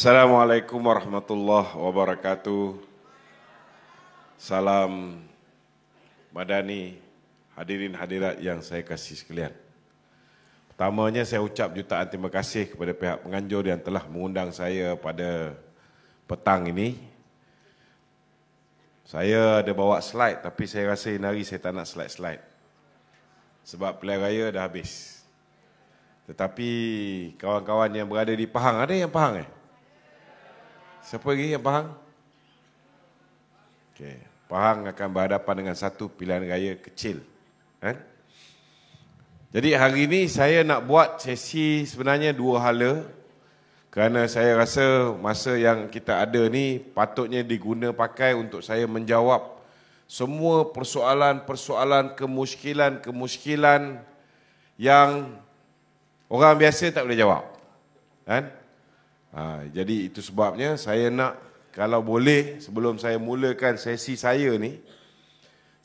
Assalamualaikum warahmatullahi wabarakatuh. Salam madani hadirin hadirat yang saya kasih sekalian. Pertamanya saya ucap jutaan terima kasih kepada pihak penganjur yang telah mengundang saya pada petang ini. Saya ada bawa slide tapi saya rasa hari saya tak nak slide-slide. Sebab pilihan raya dah habis. Tetapi kawan-kawan yang berada di Pahang, ada yang Pahang eh? Siapa lagi yang faham? Okay. Pahang akan berhadapan dengan satu pilihan raya kecil. Eh? Jadi hari ini saya nak buat sesi sebenarnya dua hala kerana saya rasa masa yang kita ada ni patutnya diguna pakai untuk saya menjawab semua persoalan-persoalan kemuskilan-kemuskilan yang orang biasa tak boleh jawab. Eh? Ha, jadi itu sebabnya saya nak kalau boleh sebelum saya mulakan sesi saya ni,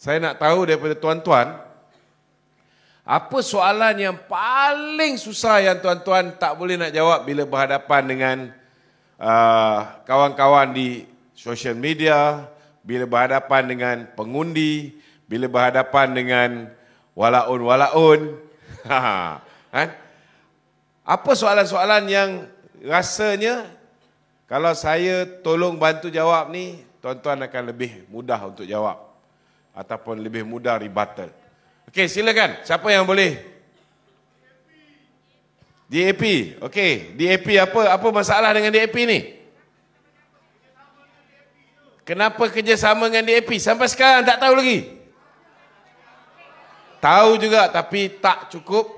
saya nak tahu daripada tuan-tuan, apa soalan yang paling susah yang tuan-tuan tak boleh nak jawab bila berhadapan dengan uh, kawan-kawan di social media, bila berhadapan dengan pengundi, bila berhadapan dengan walaun-walaun. ha? ha. Kan? Apa soalan-soalan yang rasanya kalau saya tolong bantu jawab ni, tuan-tuan akan lebih mudah untuk jawab ataupun lebih mudah rebuttal. Okey, silakan. Siapa yang boleh? DAP. Okey, DAP apa apa masalah dengan DAP ni? Kenapa kerjasama dengan DAP? Sampai sekarang tak tahu lagi. Tahu juga tapi tak cukup.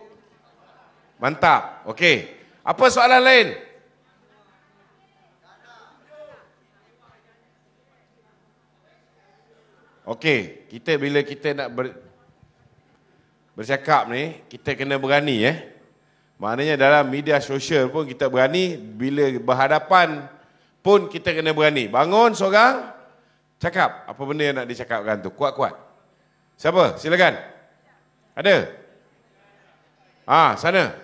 Mantap. Okey. Apa soalan lain? Okey, kita bila kita nak ber, bercakap ni, kita kena berani eh. Maknanya dalam media sosial pun kita berani, bila berhadapan pun kita kena berani. Bangun seorang, cakap apa benda yang nak dicakapkan tu, kuat-kuat. Siapa? Silakan. Ada? Ah, ha, sana.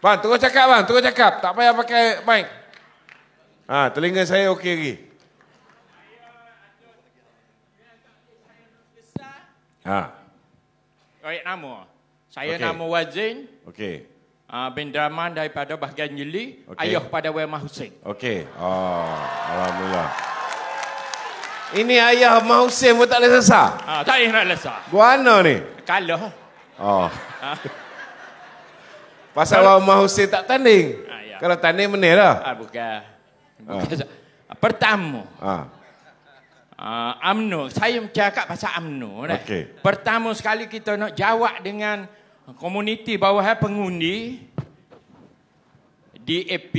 Bang, terus cakap bang, terus cakap. Tak payah pakai mic. Ah, ha, telinga saya okey lagi. Okay. Ha. Kayak nama. Saya okay. nama Wazin. Okey. Ah uh, bin Draman daripada bahagian Jeli, okay. ayah pada Wei Mahusin. Okey. Oh, alhamdulillah. Ini ayah Mahusin pun tak leh sesa. Ah, uh, tak leh nak lesa. Guana ni? Kalah. Oh. Ha. Pasal Kalau... Mahusin tak tanding. Uh, ya. Kalau tanding menilah. Ah, uh, bukan. Ah. Bukan. Pertama. Ah. Uh uh, Saya cakap bahasa Amnu. Right? Okay. Pertama sekali kita nak jawab dengan komuniti bawah pengundi di EP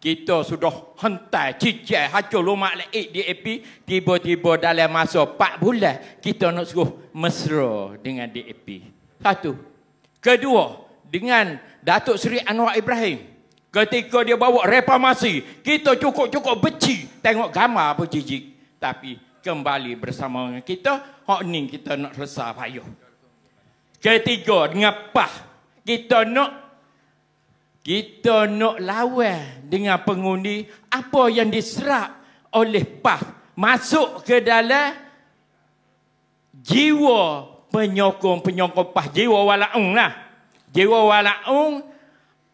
Kita sudah hentai, cijai, hacul lumak leik DAP. Tiba-tiba dalam masa 4 bulan, kita nak suruh mesra dengan EP Satu. Kedua, dengan Datuk Seri Anwar Ibrahim. Ketika dia bawa reformasi, kita cukup-cukup beci. Tengok gambar apa jijik. Tapi kembali bersama dengan kita. Hak ni kita nak resah payuh. Ketiga, dengan pah. Kita nak kita nak lawan dengan pengundi apa yang diserap oleh pah masuk ke dalam jiwa penyokong-penyokong pah jiwa wala'ung lah jiwa wala'ung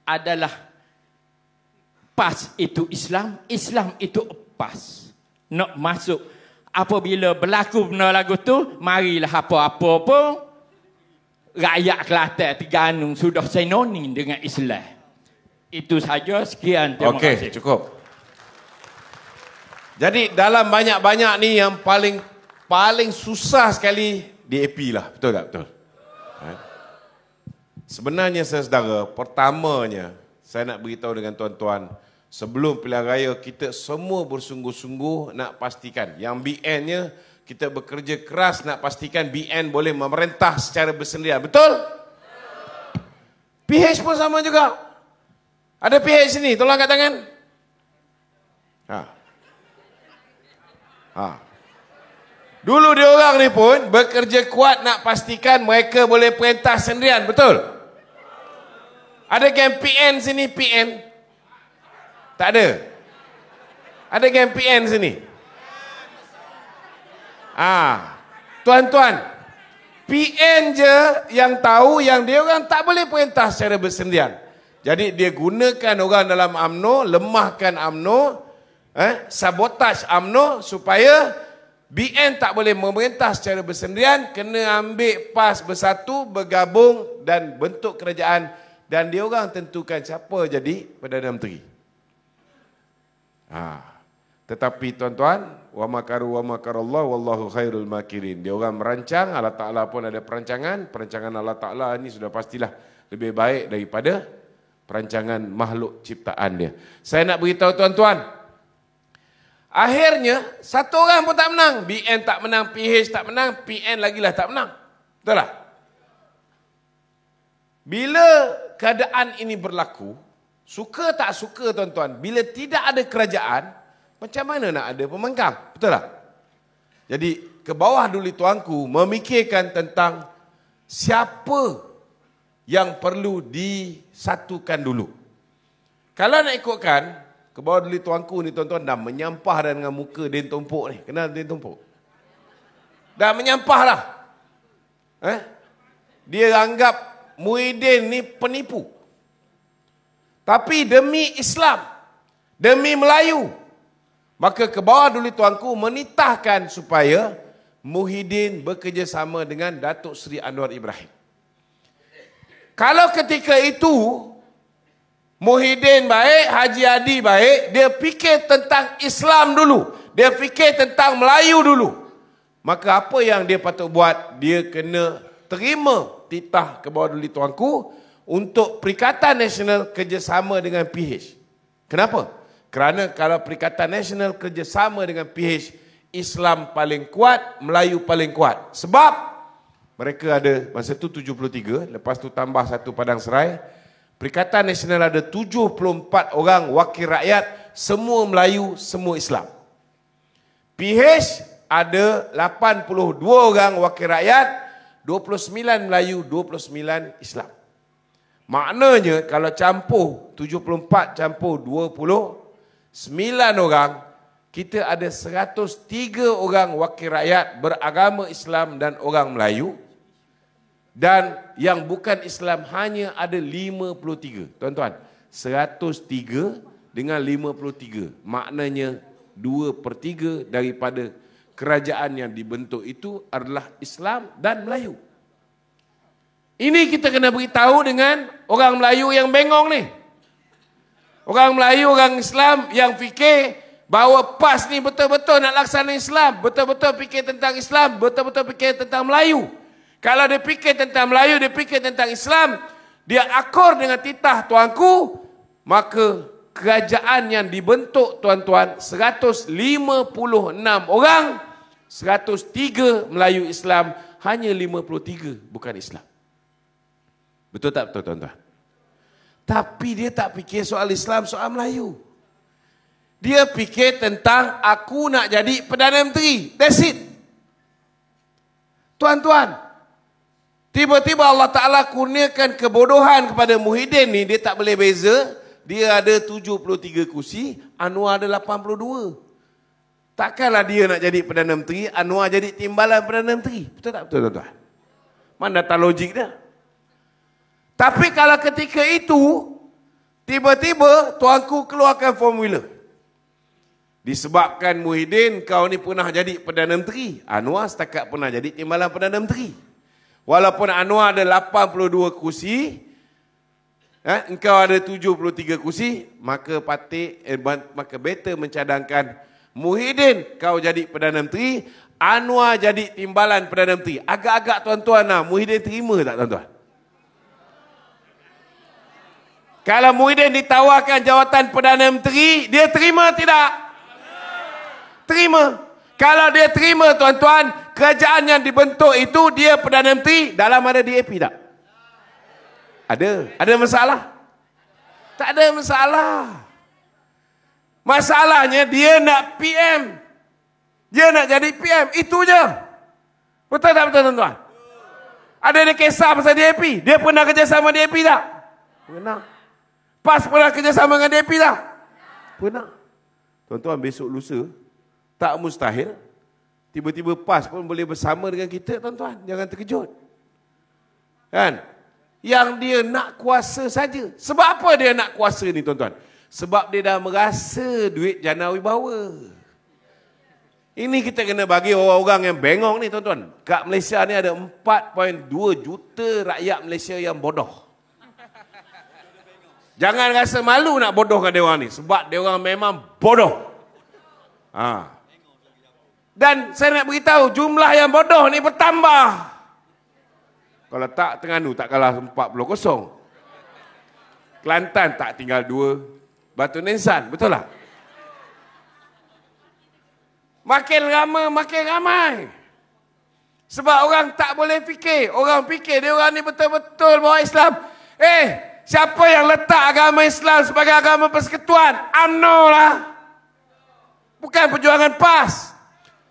adalah pas itu Islam Islam itu pas nak masuk apabila berlaku benda lagu tu, marilah apa-apa pun rakyat Kelantan Terengganu sudah senoni dengan Islam. Itu saja sekian terima okay, kasih. Okey, cukup. Jadi dalam banyak-banyak ni yang paling paling susah sekali di AP lah. Betul tak? Betul. Ha? Sebenarnya saya saudara, pertamanya saya nak beritahu dengan tuan-tuan sebelum pilihan raya kita semua bersungguh-sungguh nak pastikan yang BN-nya kita bekerja keras nak pastikan BN boleh memerintah secara bersendirian betul PH pun sama juga ada PH sini tolong angkat tangan ha ha dulu dia orang ni pun bekerja kuat nak pastikan mereka boleh perintah sendirian betul ada geng PN sini PN tak ada. Ada geng PN sini. Ah, tuan-tuan, PN je yang tahu yang dia orang tak boleh perintah secara bersendirian. Jadi dia gunakan orang dalam AMNO, lemahkan AMNO, eh, sabotaj AMNO supaya BN tak boleh memerintah secara bersendirian, kena ambil PAS bersatu, bergabung dan bentuk kerajaan dan dia orang tentukan siapa jadi Perdana Menteri. Ha. Tetapi tuan-tuan, wa makaru wa makarallahu wallahu khairul makirin. Dia orang merancang, Allah Ta'ala pun ada perancangan. Perancangan Allah Ta'ala ini sudah pastilah lebih baik daripada perancangan makhluk ciptaan dia. Saya nak beritahu tuan-tuan, akhirnya satu orang pun tak menang. BN tak menang, PH tak menang, PN lagilah tak menang. Betul tak? Bila keadaan ini berlaku, Suka tak suka tuan-tuan, bila tidak ada kerajaan, macam mana nak ada pemangkang? Betul tak? Jadi ke bawah duli tuanku memikirkan tentang siapa yang perlu disatukan dulu. Kalau nak ikutkan, ke bawah duli tuanku ni tuan-tuan dah menyampah dah dengan muka Den Tumpuk ni. Kenal Den Tumpuk? Dah menyampah lah. Eh? Dia anggap Muhyiddin ni penipu. Tapi demi Islam, demi Melayu, maka ke bawah Duli Tuanku menitahkan supaya Muhyiddin bekerjasama dengan Datuk Seri Anwar Ibrahim. Kalau ketika itu Muhyiddin baik, Haji Adi baik, dia fikir tentang Islam dulu. Dia fikir tentang Melayu dulu. Maka apa yang dia patut buat, dia kena terima titah ke bawah Duli Tuanku untuk Perikatan Nasional kerjasama dengan PH. Kenapa? Kerana kalau Perikatan Nasional kerjasama dengan PH, Islam paling kuat, Melayu paling kuat. Sebab mereka ada masa tu 73, lepas tu tambah satu Padang Serai. Perikatan Nasional ada 74 orang wakil rakyat, semua Melayu, semua Islam. PH ada 82 orang wakil rakyat, 29 Melayu, 29 Islam. Maknanya kalau campur 74 campur 29 orang, kita ada 103 orang wakil rakyat beragama Islam dan orang Melayu dan yang bukan Islam hanya ada 53. Tuan-tuan, 103 dengan 53. Maknanya 2 per 3 daripada kerajaan yang dibentuk itu adalah Islam dan Melayu. Ini kita kena beritahu dengan orang Melayu yang bengong ni. Orang Melayu, orang Islam yang fikir bahawa PAS ni betul-betul nak laksana Islam. Betul-betul fikir tentang Islam. Betul-betul fikir tentang Melayu. Kalau dia fikir tentang Melayu, dia fikir tentang Islam. Dia akur dengan titah tuanku. Maka kerajaan yang dibentuk tuan-tuan 156 orang 103 Melayu Islam hanya 53 bukan Islam Betul tak betul tuan-tuan? Tapi dia tak fikir soal Islam, soal Melayu. Dia fikir tentang aku nak jadi Perdana Menteri. That's it. Tuan-tuan, tiba-tiba Allah Ta'ala kurniakan kebodohan kepada Muhyiddin ni, dia tak boleh beza. Dia ada 73 kursi, Anwar ada 82. Takkanlah dia nak jadi Perdana Menteri, Anwar jadi timbalan Perdana Menteri. Betul tak betul tuan-tuan? Mana tak logik dia? Tapi kalau ketika itu, tiba-tiba tuanku keluarkan formula. Disebabkan Muhyiddin kau ni pernah jadi Perdana Menteri. Anwar setakat pernah jadi Timbalan Perdana Menteri. Walaupun Anwar ada 82 kursi, eh, engkau ada 73 kursi, maka patik, eh, maka better mencadangkan Muhyiddin kau jadi Perdana Menteri, Anwar jadi Timbalan Perdana Menteri. Agak-agak tuan-tuan lah, Muhyiddin terima tak tuan-tuan? Kalau Muhyiddin ditawarkan jawatan Perdana Menteri, dia terima tidak? Terima. Kalau dia terima, tuan-tuan, kerajaan yang dibentuk itu, dia Perdana Menteri, dalam ada DAP tak? Ada. Ada masalah? Tak ada masalah. Masalahnya dia nak PM. Dia nak jadi PM. Itu je. Betul tak betul tuan-tuan? Ada dia kisah pasal DAP? Dia pernah kerja sama DAP tak? Pernah. PAS pernah kerjasama dengan DAP tak? Pernah. Tuan-tuan besok lusa, tak mustahil, tiba-tiba PAS pun boleh bersama dengan kita tuan-tuan. Jangan terkejut. Kan? Yang dia nak kuasa saja. Sebab apa dia nak kuasa ni tuan-tuan? Sebab dia dah merasa duit jana wibawa. Ini kita kena bagi orang-orang yang bengong ni tuan-tuan. Kat Malaysia ni ada 4.2 juta rakyat Malaysia yang bodoh. Jangan rasa malu nak bodohkan dia orang ni sebab dia orang memang bodoh. Ha. Dan saya nak beritahu jumlah yang bodoh ni bertambah. Kalau tak Terengganu tak kalah 40 kosong. Kelantan tak tinggal dua. Batu Nisan, betul tak? Makin ramai, makin ramai. Sebab orang tak boleh fikir. Orang fikir dia orang ni betul-betul bawa Islam. Eh, Siapa yang letak agama Islam sebagai agama persekutuan? UMNO lah. Bukan perjuangan PAS.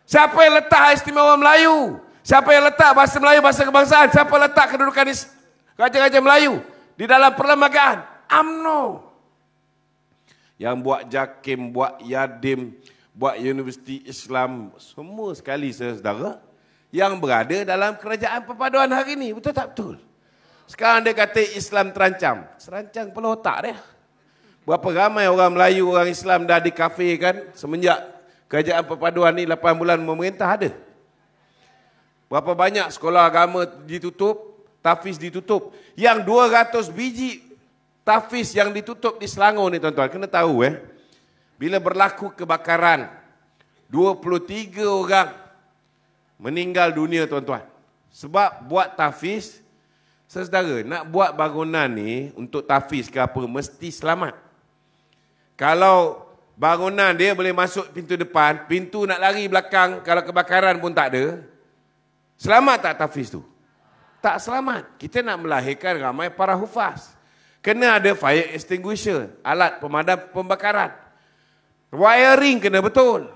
Siapa yang letak hak istimewa Melayu? Siapa yang letak bahasa Melayu, bahasa kebangsaan? Siapa letak kedudukan Raja-Raja Melayu di dalam perlembagaan? UMNO. Yang buat JAKIM, buat YADIM, buat Universiti Islam, semua sekali saudara-saudara yang berada dalam kerajaan perpaduan hari ini. Betul tak? Betul. betul. Sekarang dia kata Islam terancam. Serancang pula otak dia. Berapa ramai orang Melayu, orang Islam dah di kafe kan semenjak kerajaan perpaduan ni 8 bulan memerintah ada. Berapa banyak sekolah agama ditutup, tafiz ditutup. Yang 200 biji tafiz yang ditutup di Selangor ni tuan-tuan, kena tahu eh. Bila berlaku kebakaran, 23 orang meninggal dunia tuan-tuan. Sebab buat tafiz, Saudara, nak buat bangunan ni untuk tafiz ke apa, mesti selamat. Kalau bangunan dia boleh masuk pintu depan, pintu nak lari belakang, kalau kebakaran pun tak ada, selamat tak tafiz tu? Tak selamat. Kita nak melahirkan ramai para hufaz. Kena ada fire extinguisher, alat pemadam pembakaran. Wiring kena betul.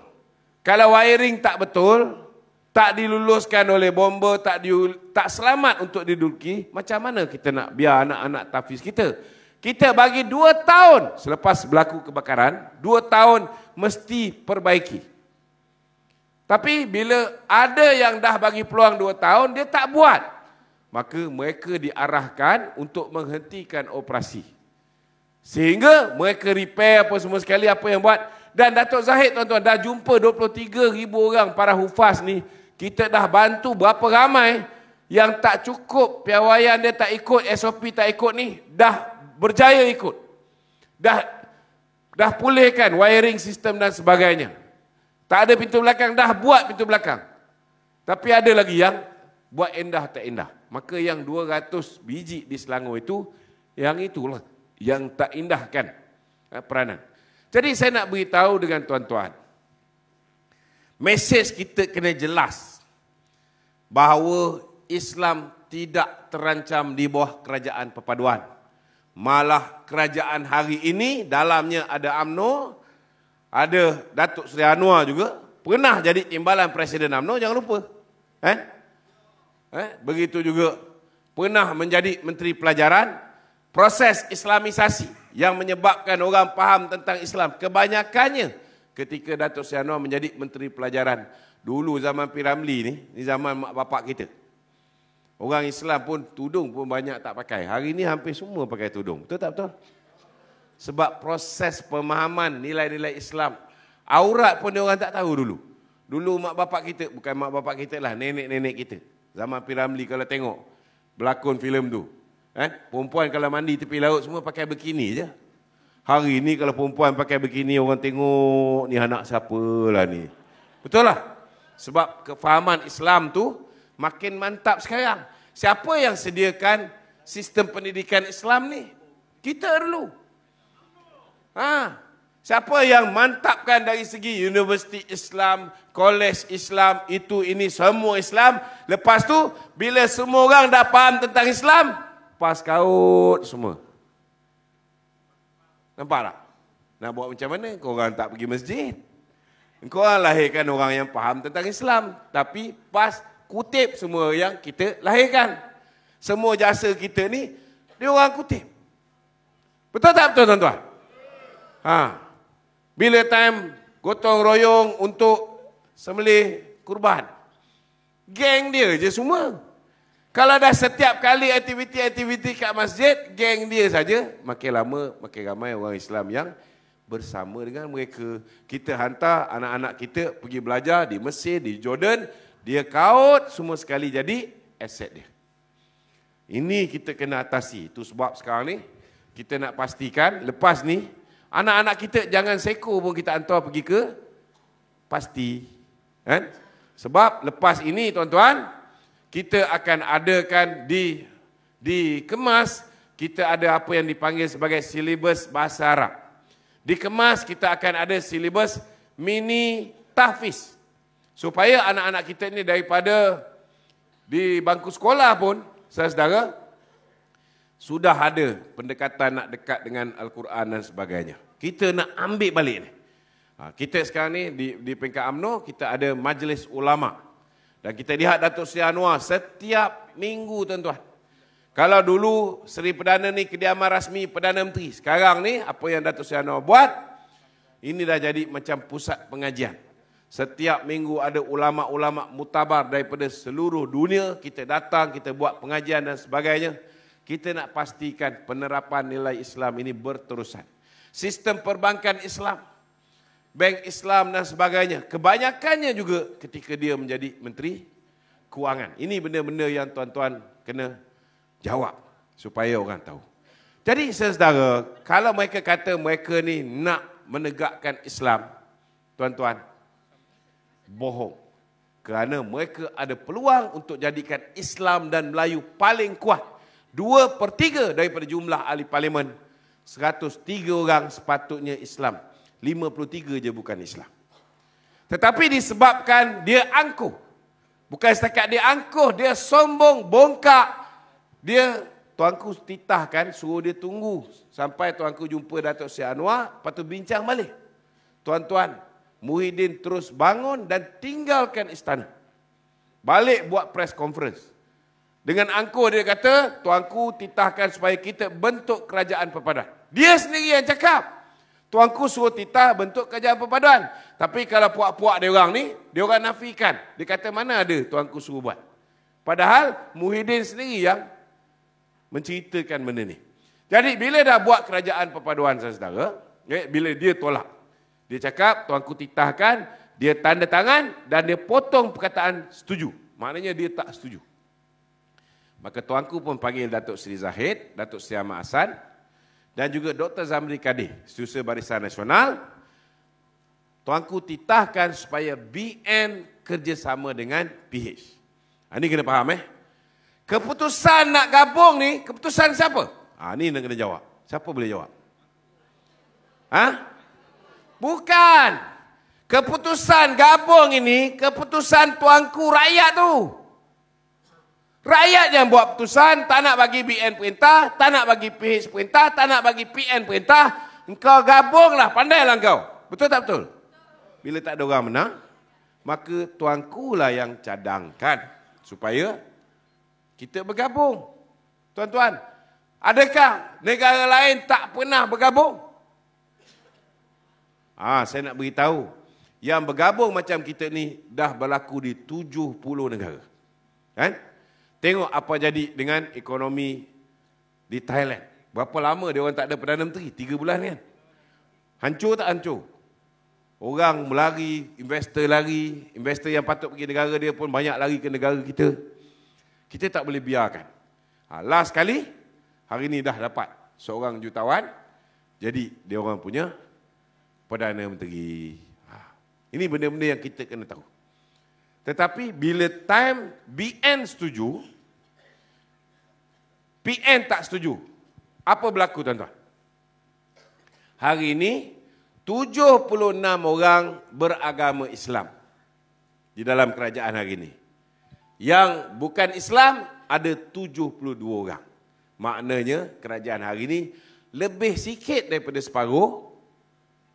Kalau wiring tak betul, tak diluluskan oleh bomba, tak di, tak selamat untuk diduki, macam mana kita nak biar anak-anak tafiz kita? Kita bagi dua tahun selepas berlaku kebakaran, dua tahun mesti perbaiki. Tapi bila ada yang dah bagi peluang dua tahun, dia tak buat. Maka mereka diarahkan untuk menghentikan operasi. Sehingga mereka repair apa semua sekali, apa yang buat? dan Datuk Zahid tuan-tuan dah jumpa 23 ribu orang para hufaz ni kita dah bantu berapa ramai yang tak cukup piawaian dia tak ikut SOP tak ikut ni dah berjaya ikut dah dah pulihkan wiring sistem dan sebagainya tak ada pintu belakang dah buat pintu belakang tapi ada lagi yang buat endah tak endah maka yang 200 biji di Selangor itu yang itulah yang tak indah kan eh, peranan jadi saya nak beritahu dengan tuan-tuan. Mesej kita kena jelas bahawa Islam tidak terancam di bawah kerajaan perpaduan. Malah kerajaan hari ini dalamnya ada AMNO, ada Datuk Seri Anwar juga. Pernah jadi timbalan Presiden AMNO, jangan lupa. Eh? Eh? Begitu juga pernah menjadi Menteri Pelajaran, proses islamisasi yang menyebabkan orang faham tentang Islam kebanyakannya ketika Datuk Seri menjadi menteri pelajaran dulu zaman Piramli ni ni zaman mak bapak kita orang Islam pun tudung pun banyak tak pakai hari ini hampir semua pakai tudung betul tak betul sebab proses pemahaman nilai-nilai Islam aurat pun dia orang tak tahu dulu dulu mak bapak kita bukan mak bapak kita lah nenek-nenek kita zaman Piramli kalau tengok berlakon filem tu Eh, perempuan kalau mandi tepi laut semua pakai bikini je. Hari ni kalau perempuan pakai bikini orang tengok ni anak siapa lah ni. Betul lah. Sebab kefahaman Islam tu makin mantap sekarang. Siapa yang sediakan sistem pendidikan Islam ni? Kita dulu. Ha. Siapa yang mantapkan dari segi universiti Islam, kolej Islam, itu ini semua Islam. Lepas tu bila semua orang dah faham tentang Islam, kapas kaut semua. Nampak tak? Nak buat macam mana? Kau orang tak pergi masjid. Kau orang lahirkan orang yang faham tentang Islam. Tapi pas kutip semua yang kita lahirkan. Semua jasa kita ni, dia orang kutip. Betul tak betul tuan-tuan? Ha. Bila time gotong royong untuk sembelih kurban. Geng dia je semua. Kalau dah setiap kali aktiviti-aktiviti kat masjid, geng dia saja, makin lama makin ramai orang Islam yang bersama dengan mereka. Kita hantar anak-anak kita pergi belajar di Mesir, di Jordan, dia kaut semua sekali jadi aset dia. Ini kita kena atasi. Itu sebab sekarang ni kita nak pastikan lepas ni anak-anak kita jangan seko pun kita hantar pergi ke pasti. Kan? Sebab lepas ini tuan-tuan, kita akan adakan di di kemas kita ada apa yang dipanggil sebagai silibus bahasa Arab. Di kemas kita akan ada silibus mini tahfiz. Supaya anak-anak kita ini daripada di bangku sekolah pun, saudara, sudah ada pendekatan nak dekat dengan Al-Quran dan sebagainya. Kita nak ambil balik ini. Ha, kita sekarang ni di, di peringkat UMNO, kita ada majlis ulama' Dan kita lihat Datuk Seri Anwar setiap minggu tuan-tuan. Kalau dulu Seri Perdana ni kediaman rasmi Perdana Menteri. Sekarang ni apa yang Datuk Seri Anwar buat, ini dah jadi macam pusat pengajian. Setiap minggu ada ulama-ulama mutabar daripada seluruh dunia. Kita datang, kita buat pengajian dan sebagainya. Kita nak pastikan penerapan nilai Islam ini berterusan. Sistem perbankan Islam, bank Islam dan sebagainya. Kebanyakannya juga ketika dia menjadi menteri kewangan. Ini benda-benda yang tuan-tuan kena jawab supaya orang tahu. Jadi saudara, kalau mereka kata mereka ni nak menegakkan Islam, tuan-tuan, bohong. Kerana mereka ada peluang untuk jadikan Islam dan Melayu paling kuat. Dua per tiga daripada jumlah ahli parlimen. 103 orang sepatutnya Islam. 53 je bukan Islam. Tetapi disebabkan dia angkuh. Bukan setakat dia angkuh, dia sombong, bongkak. Dia tuanku titahkan suruh dia tunggu sampai tuanku jumpa Datuk Seri Anwar, lepas tu bincang balik. Tuan-tuan, Muhyiddin terus bangun dan tinggalkan istana. Balik buat press conference. Dengan angkuh dia kata, tuanku titahkan supaya kita bentuk kerajaan perpadan. Dia sendiri yang cakap. Tuanku suruh titah bentuk kerajaan perpaduan. Tapi kalau puak-puak dia orang ni, dia orang nafikan. Dia kata mana ada tuanku suruh buat. Padahal Muhyiddin sendiri yang menceritakan benda ni. Jadi bila dah buat kerajaan perpaduan saudara, eh, bila dia tolak, dia cakap tuanku titahkan, dia tanda tangan dan dia potong perkataan setuju. Maknanya dia tak setuju. Maka tuanku pun panggil Datuk Seri Zahid, Datuk Seri Ahmad Hassan, dan juga Dr. Zamri Kadir, Setiausaha Barisan Nasional, tuanku titahkan supaya BN kerjasama dengan PH. Ini ha, kena faham eh. Keputusan nak gabung ni, keputusan siapa? Ini ha, nak kena jawab. Siapa boleh jawab? Hah? Bukan. Keputusan gabung ini, keputusan tuanku rakyat tu. Rakyat yang buat putusan, tak nak bagi BN perintah, tak nak bagi PH perintah, tak nak bagi PN perintah. Engkau gabunglah, pandailah engkau. Betul tak betul? Bila tak ada orang menang, maka tuankulah yang cadangkan supaya kita bergabung. Tuan-tuan, adakah negara lain tak pernah bergabung? Ah, ha, saya nak beritahu, yang bergabung macam kita ni dah berlaku di 70 negara. Kan? Eh? Tengok apa jadi dengan ekonomi di Thailand. Berapa lama dia orang tak ada Perdana Menteri? Tiga bulan kan? Hancur tak hancur? Orang melari, investor lari, investor yang patut pergi negara dia pun banyak lari ke negara kita. Kita tak boleh biarkan. Ha, last sekali, hari ini dah dapat seorang jutawan, jadi dia orang punya Perdana Menteri. Ha, ini benda-benda yang kita kena tahu. Tetapi bila time BN setuju, PN tak setuju. Apa berlaku tuan-tuan? Hari ini 76 orang beragama Islam di dalam kerajaan hari ini. Yang bukan Islam ada 72 orang. Maknanya kerajaan hari ini lebih sikit daripada separuh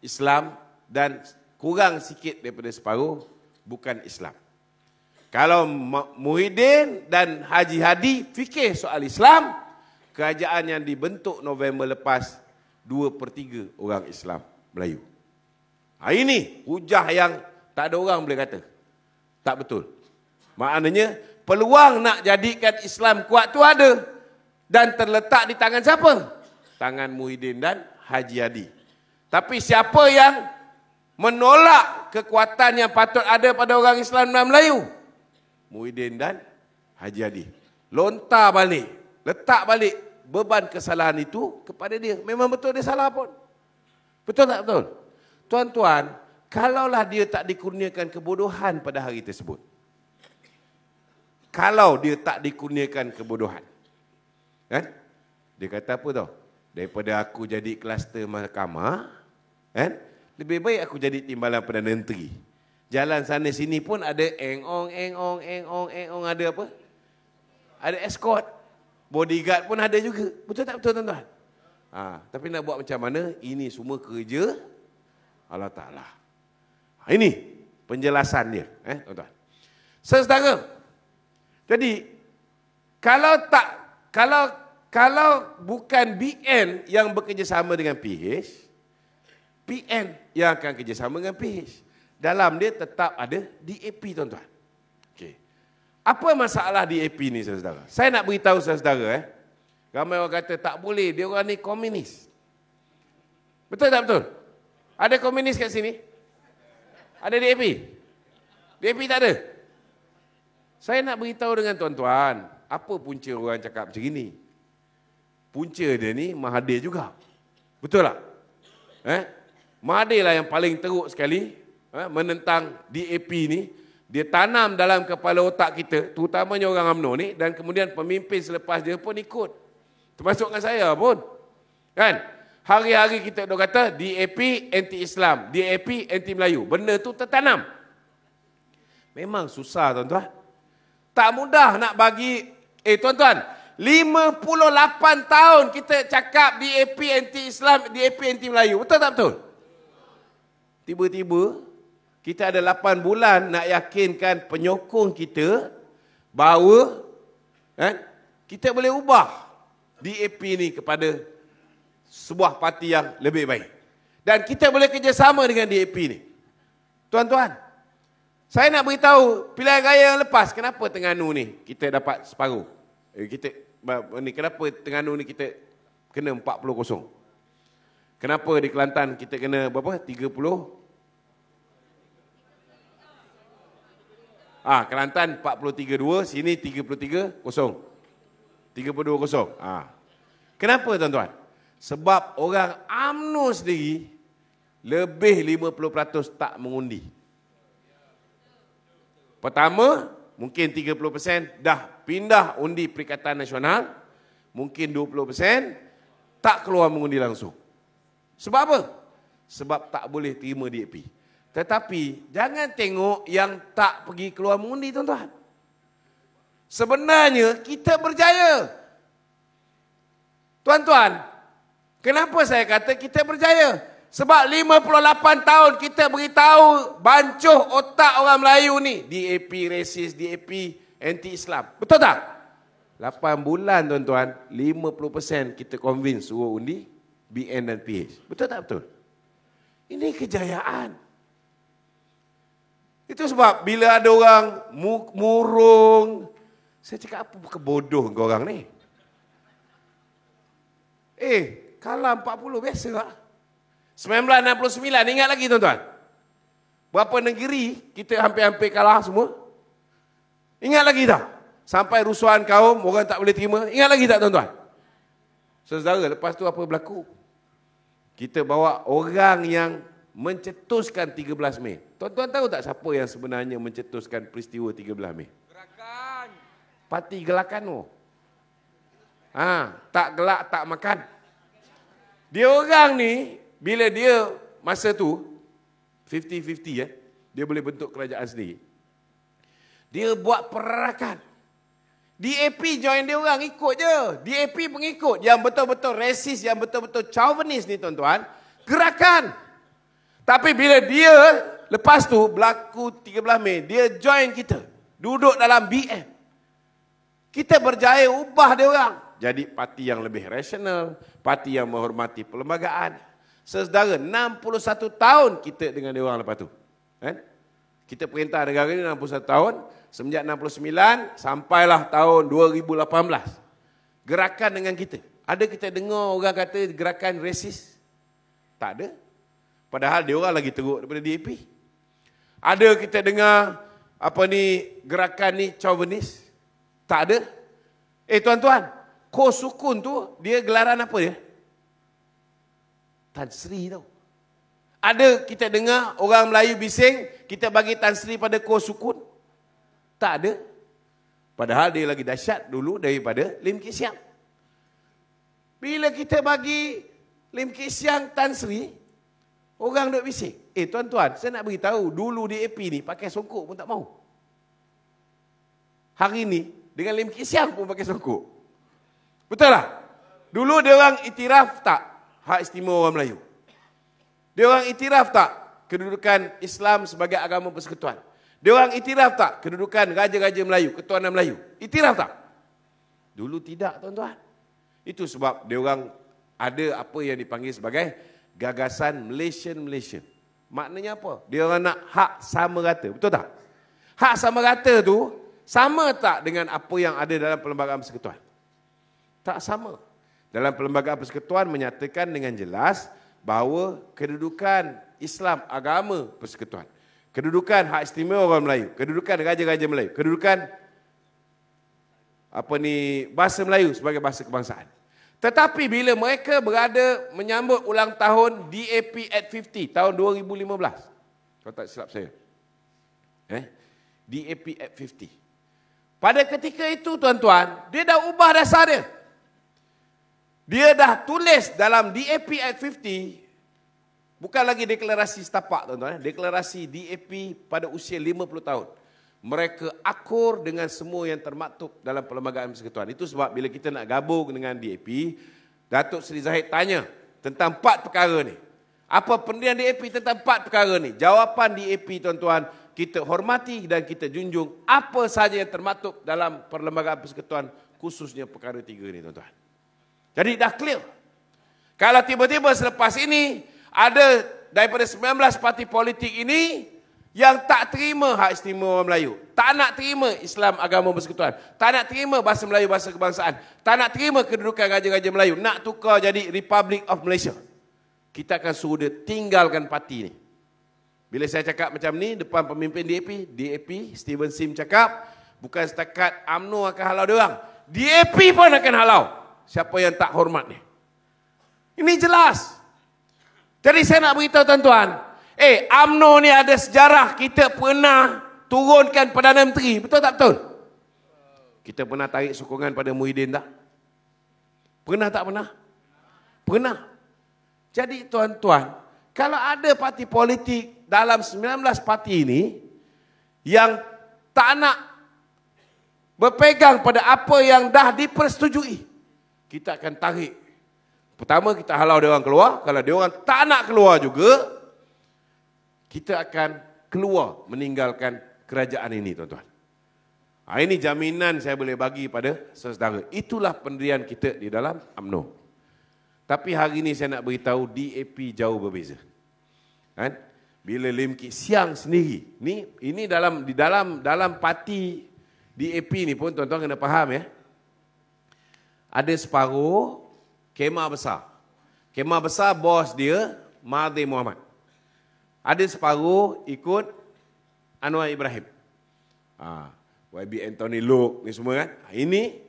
Islam dan kurang sikit daripada separuh bukan Islam. Kalau Muhyiddin dan Haji Hadi fikir soal Islam, kerajaan yang dibentuk November lepas, dua per tiga orang Islam Melayu. Ha, ini hujah yang tak ada orang boleh kata. Tak betul. Maknanya peluang nak jadikan Islam kuat tu ada. Dan terletak di tangan siapa? Tangan Muhyiddin dan Haji Hadi. Tapi siapa yang menolak kekuatan yang patut ada pada orang Islam dan Melayu. Muhyiddin dan Haji Ali. Lontar balik, letak balik beban kesalahan itu kepada dia. Memang betul dia salah pun. Betul tak betul? Tuan-tuan, kalaulah dia tak dikurniakan kebodohan pada hari tersebut. Kalau dia tak dikurniakan kebodohan. Kan? Dia kata apa tau? Daripada aku jadi kluster mahkamah, kan? lebih baik aku jadi timbalan Perdana Menteri jalan sana sini pun ada engong engong engong engong ada apa? Ada escort, bodyguard pun ada juga. Betul tak betul tuan-tuan? Ha, tapi nak buat macam mana? Ini semua kerja Allah Taala. Ha, ini penjelasan dia, eh tuan-tuan. Saudara. Jadi kalau tak kalau kalau bukan BN yang bekerjasama dengan PH, PN yang akan kerjasama dengan PH dalam dia tetap ada DAP tuan-tuan. Okey. Apa masalah DAP ni saudara? Saya nak beritahu saudara eh. Ramai orang kata tak boleh, dia orang ni komunis. Betul tak betul? Ada komunis kat sini? Ada DAP? DAP tak ada? Saya nak beritahu dengan tuan-tuan, apa punca orang cakap macam ini? Punca dia ni Mahathir juga. Betul tak? Eh? Mahathir lah yang paling teruk sekali Ha, menentang DAP ni dia tanam dalam kepala otak kita terutamanya orang UMNO ni dan kemudian pemimpin selepas dia pun ikut termasuk dengan saya pun kan hari-hari kita dok kata DAP anti Islam DAP anti Melayu benda tu tertanam memang susah tuan-tuan tak mudah nak bagi eh tuan-tuan 58 tahun kita cakap DAP anti Islam DAP anti Melayu betul tak betul tiba-tiba kita ada 8 bulan nak yakinkan penyokong kita bahawa eh, kita boleh ubah DAP ini kepada sebuah parti yang lebih baik. Dan kita boleh kerjasama dengan DAP ini Tuan-tuan, saya nak beritahu pilihan raya yang lepas, kenapa Tengganu ni kita dapat separuh? Eh, kita, ni, kenapa Tengganu ni kita kena 40 kosong? Kenapa di Kelantan kita kena berapa? 30 kosong? Ah ha, Kelantan 432 sini 330. 320. Ah. Ha. Kenapa tuan-tuan? Sebab orang UMNO sendiri lebih 50% tak mengundi. Pertama, mungkin 30% dah pindah undi Perikatan Nasional, mungkin 20% tak keluar mengundi langsung. Sebab apa? Sebab tak boleh terima DAP. Tetapi jangan tengok yang tak pergi keluar mengundi tuan-tuan. Sebenarnya kita berjaya. Tuan-tuan, kenapa saya kata kita berjaya? Sebab 58 tahun kita beritahu bancuh otak orang Melayu ni. DAP resis, DAP anti-Islam. Betul tak? 8 bulan tuan-tuan, 50% kita convince suruh undi BN dan PH. Betul tak betul? Ini kejayaan. Itu sebab bila ada orang murung, saya cakap apa bodoh kau orang ni? Eh, kalah 40 biasa lah. 1969, ingat lagi tuan-tuan. Berapa negeri kita hampir-hampir kalah semua? Ingat lagi tak? Sampai rusuhan kaum, orang tak boleh terima. Ingat lagi tak tuan-tuan? Saudara, lepas tu apa berlaku? Kita bawa orang yang mencetuskan 13 Mei. Tuan-tuan tahu tak siapa yang sebenarnya mencetuskan peristiwa 13 Mei? Gerakan. Parti gelakan tu. Oh. Ha, tak gelak, tak makan. Dia orang ni, bila dia masa tu, 50-50 ya, eh, dia boleh bentuk kerajaan sendiri. Dia buat pergerakan. DAP join dia orang, ikut je. DAP pengikut yang betul-betul resis, yang betul-betul chauvinis ni tuan-tuan. Gerakan. Tapi bila dia lepas tu berlaku 13 Mei, dia join kita. Duduk dalam BM. Kita berjaya ubah dia orang. Jadi parti yang lebih rasional, parti yang menghormati perlembagaan. Sesedara 61 tahun kita dengan dia orang lepas tu. Eh? Kita perintah negara ini 61 tahun, semenjak 69 sampailah tahun 2018. Gerakan dengan kita. Ada kita dengar orang kata gerakan resis? Tak ada. Padahal dia orang lagi teruk daripada DAP. Ada kita dengar apa ni gerakan ni chauvinis? Tak ada. Eh tuan-tuan, kos sukun tu dia gelaran apa dia? Tan Sri tau. Ada kita dengar orang Melayu bising, kita bagi Tan Sri pada kos sukun? Tak ada. Padahal dia lagi dahsyat dulu daripada Lim Kisiam. Bila kita bagi Lim Kisiam Tan Sri, Orang duk bisik. Eh tuan-tuan, saya nak beritahu dulu di DAP ni pakai songkok pun tak mau. Hari ni dengan lem kisiang pun pakai songkok. Betul tak? Dulu dia orang itiraf tak hak istimewa orang Melayu. Dia orang itiraf tak kedudukan Islam sebagai agama persekutuan. Dia orang itiraf tak kedudukan raja-raja Melayu, ketuanan Melayu. Itiraf tak? Dulu tidak tuan-tuan. Itu sebab dia orang ada apa yang dipanggil sebagai gagasan Malaysian Malaysia Maknanya apa? Dia orang nak hak sama rata, betul tak? Hak sama rata tu sama tak dengan apa yang ada dalam perlembagaan persekutuan? Tak sama. Dalam perlembagaan persekutuan menyatakan dengan jelas bahawa kedudukan Islam agama persekutuan, kedudukan hak istimewa orang Melayu, kedudukan raja-raja Melayu, kedudukan apa ni bahasa Melayu sebagai bahasa kebangsaan. Tetapi bila mereka berada menyambut ulang tahun DAP at 50 tahun 2015. Kalau tak silap saya. Eh? DAP at 50. Pada ketika itu tuan-tuan, dia dah ubah dasar dia. Dia dah tulis dalam DAP at 50, bukan lagi deklarasi setapak tuan-tuan, eh? deklarasi DAP pada usia 50 tahun mereka akur dengan semua yang termaktub dalam Perlembagaan Persekutuan. Itu sebab bila kita nak gabung dengan DAP, Datuk Seri Zahid tanya tentang empat perkara ni. Apa pendirian DAP tentang empat perkara ni? Jawapan DAP tuan-tuan, kita hormati dan kita junjung apa saja yang termaktub dalam Perlembagaan Persekutuan khususnya perkara tiga ni tuan-tuan. Jadi dah clear. Kalau tiba-tiba selepas ini ada daripada 19 parti politik ini yang tak terima hak istimewa orang Melayu. Tak nak terima Islam agama persekutuan. Tak nak terima bahasa Melayu bahasa kebangsaan. Tak nak terima kedudukan raja-raja Melayu. Nak tukar jadi Republic of Malaysia. Kita akan suruh dia tinggalkan parti ni. Bila saya cakap macam ni depan pemimpin DAP, DAP Steven Sim cakap bukan setakat AMNO akan halau dia orang. DAP pun akan halau. Siapa yang tak hormat ni? Ini jelas. Jadi saya nak beritahu tuan-tuan, Eh, UMNO ni ada sejarah kita pernah turunkan Perdana Menteri. Betul tak betul? Kita pernah tarik sokongan pada Muhyiddin tak? Pernah tak pernah? Pernah. Jadi tuan-tuan, kalau ada parti politik dalam 19 parti ini yang tak nak berpegang pada apa yang dah dipersetujui, kita akan tarik. Pertama kita halau dia orang keluar, kalau dia orang tak nak keluar juga, kita akan keluar meninggalkan kerajaan ini tuan-tuan. Ha, ini jaminan saya boleh bagi pada saudara. Itulah pendirian kita di dalam AMNO. Tapi hari ini saya nak beritahu DAP jauh berbeza. Kan? Bila Lim Kit Siang sendiri, ni ini dalam di dalam dalam parti DAP ni pun tuan-tuan kena faham ya. Ada separuh kemah besar. Kemah besar bos dia Mahathir Muhammad. Ada separuh ikut Anwar Ibrahim. Ha, YB Anthony Luke ni semua kan. Ha, ini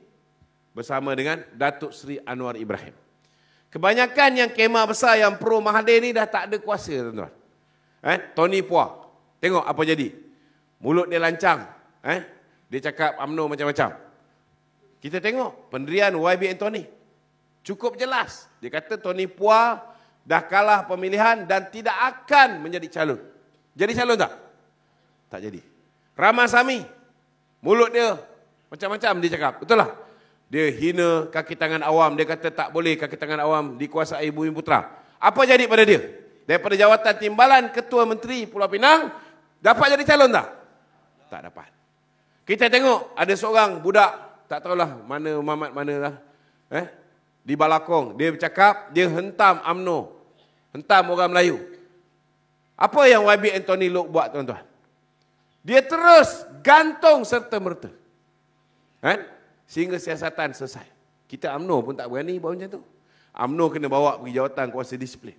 bersama dengan Datuk Seri Anwar Ibrahim. Kebanyakan yang kemah besar yang pro Mahathir ni dah tak ada kuasa tuan-tuan. Eh, Tony Puah. Tengok apa jadi. Mulut dia lancang. Eh, dia cakap UMNO macam-macam. Kita tengok pendirian YB Anthony. Cukup jelas. Dia kata Tony Puah dah kalah pemilihan dan tidak akan menjadi calon. Jadi calon tak? Tak jadi. Ramasami, mulut dia macam-macam dia cakap. Betul lah. Dia hina kaki tangan awam. Dia kata tak boleh kaki tangan awam dikuasai bumi putra. Apa jadi pada dia? Daripada jawatan timbalan ketua menteri Pulau Pinang, dapat jadi calon tak? Tak dapat. Kita tengok ada seorang budak, tak tahulah mana Muhammad mana lah. Eh? Di Balakong, dia bercakap, dia hentam amno. Hentam orang Melayu. Apa yang YB Anthony Luke buat tuan-tuan? Dia terus gantung serta merta. Ha? Eh? Sehingga siasatan selesai. Kita UMNO pun tak berani buat macam tu. UMNO kena bawa pergi jawatan kuasa disiplin.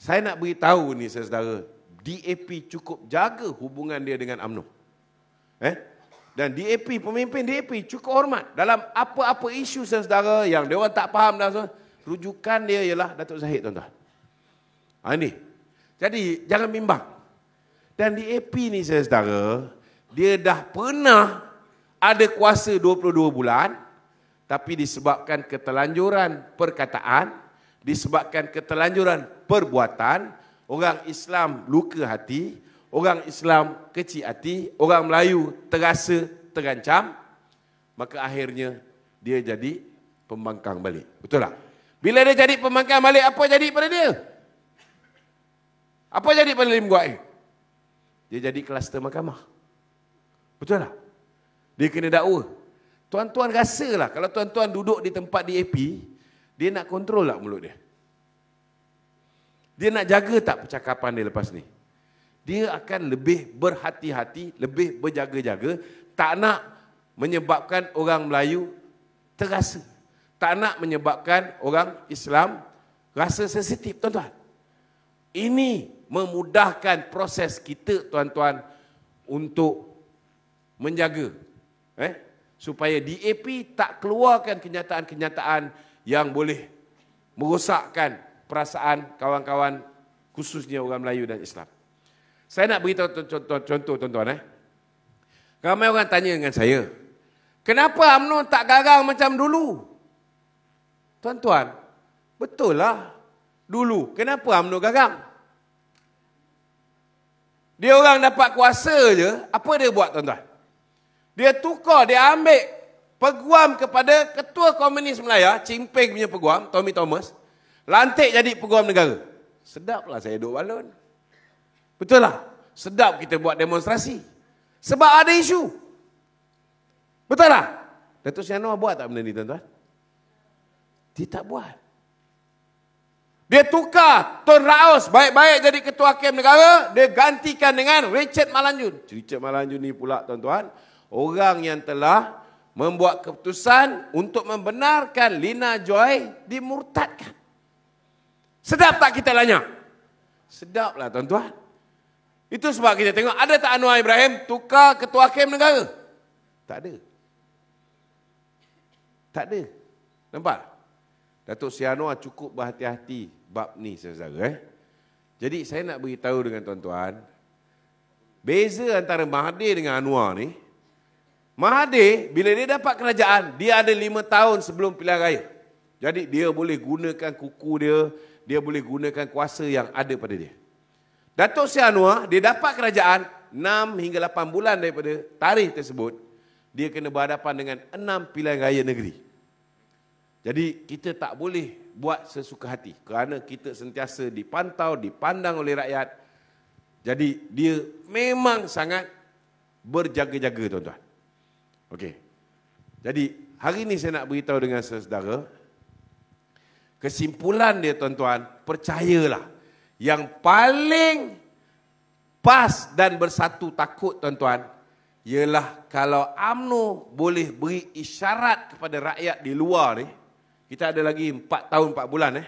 Saya nak beritahu ni saudara, DAP cukup jaga hubungan dia dengan UMNO. Eh? Dan DAP, pemimpin DAP cukup hormat dalam apa-apa isu saudara yang dia orang tak faham dan rujukan dia ialah Datuk Zahid tuan-tuan. Ha, ah, ini. Jadi jangan bimbang. Dan di AP ni saya saudara, dia dah pernah ada kuasa 22 bulan tapi disebabkan ketelanjuran perkataan, disebabkan ketelanjuran perbuatan, orang Islam luka hati, orang Islam kecil hati, orang Melayu terasa terancam, maka akhirnya dia jadi pembangkang balik. Betul tak? Bila dia jadi pembangkang balik, apa jadi pada dia? Apa jadi pada Lim Guai? Dia jadi kluster mahkamah. Betul tak? Dia kena dakwa. Tuan-tuan rasalah kalau tuan-tuan duduk di tempat DAP, dia nak kontrol lah mulut dia? Dia nak jaga tak percakapan dia lepas ni? Dia akan lebih berhati-hati, lebih berjaga-jaga, tak nak menyebabkan orang Melayu terasa. Tak nak menyebabkan orang Islam rasa sensitif, tuan-tuan. Ini memudahkan proses kita tuan-tuan untuk menjaga eh supaya DAP tak keluarkan kenyataan-kenyataan yang boleh merosakkan perasaan kawan-kawan khususnya orang Melayu dan Islam. Saya nak beritahu contoh, contoh contoh tuan-tuan eh. Ramai orang tanya dengan saya, kenapa UMNO tak garang macam dulu? Tuan-tuan, betul lah dulu. Kenapa UMNO garang? Dia orang dapat kuasa je, apa dia buat tuan-tuan? Dia tukar, dia ambil peguam kepada ketua komunis Melayu, Cimpeng punya peguam, Tommy Thomas, lantik jadi peguam negara. Sedaplah saya duduk balon. Betul lah. Sedap kita buat demonstrasi. Sebab ada isu. Betul lah. Datuk Sianua buat tak benda ni tuan-tuan? Dia tak buat. Dia tukar Tun Raos baik-baik jadi ketua hakim negara, dia gantikan dengan Richard Malanjun. Richard Malanjun ni pula tuan-tuan, orang yang telah membuat keputusan untuk membenarkan Lina Joy dimurtadkan. Sedap tak kita lanya? Sedaplah tuan-tuan. Itu sebab kita tengok ada tak Anwar Ibrahim tukar ketua hakim negara? Tak ada. Tak ada. Nampak? Datuk Sianwar cukup berhati-hati bab ni saudara eh. Jadi saya nak beritahu dengan tuan-tuan beza antara Mahathir dengan Anwar ni. Mahathir bila dia dapat kerajaan, dia ada lima tahun sebelum pilihan raya. Jadi dia boleh gunakan kuku dia, dia boleh gunakan kuasa yang ada pada dia. Datuk Seri Anwar, dia dapat kerajaan 6 hingga 8 bulan daripada tarikh tersebut, dia kena berhadapan dengan enam pilihan raya negeri. Jadi kita tak boleh buat sesuka hati kerana kita sentiasa dipantau dipandang oleh rakyat jadi dia memang sangat berjaga-jaga tuan-tuan okey jadi hari ini saya nak beritahu dengan saudara kesimpulan dia tuan-tuan percayalah yang paling pas dan bersatu takut tuan-tuan ialah kalau AMNO boleh beri isyarat kepada rakyat di luar ni kita ada lagi 4 tahun 4 bulan eh.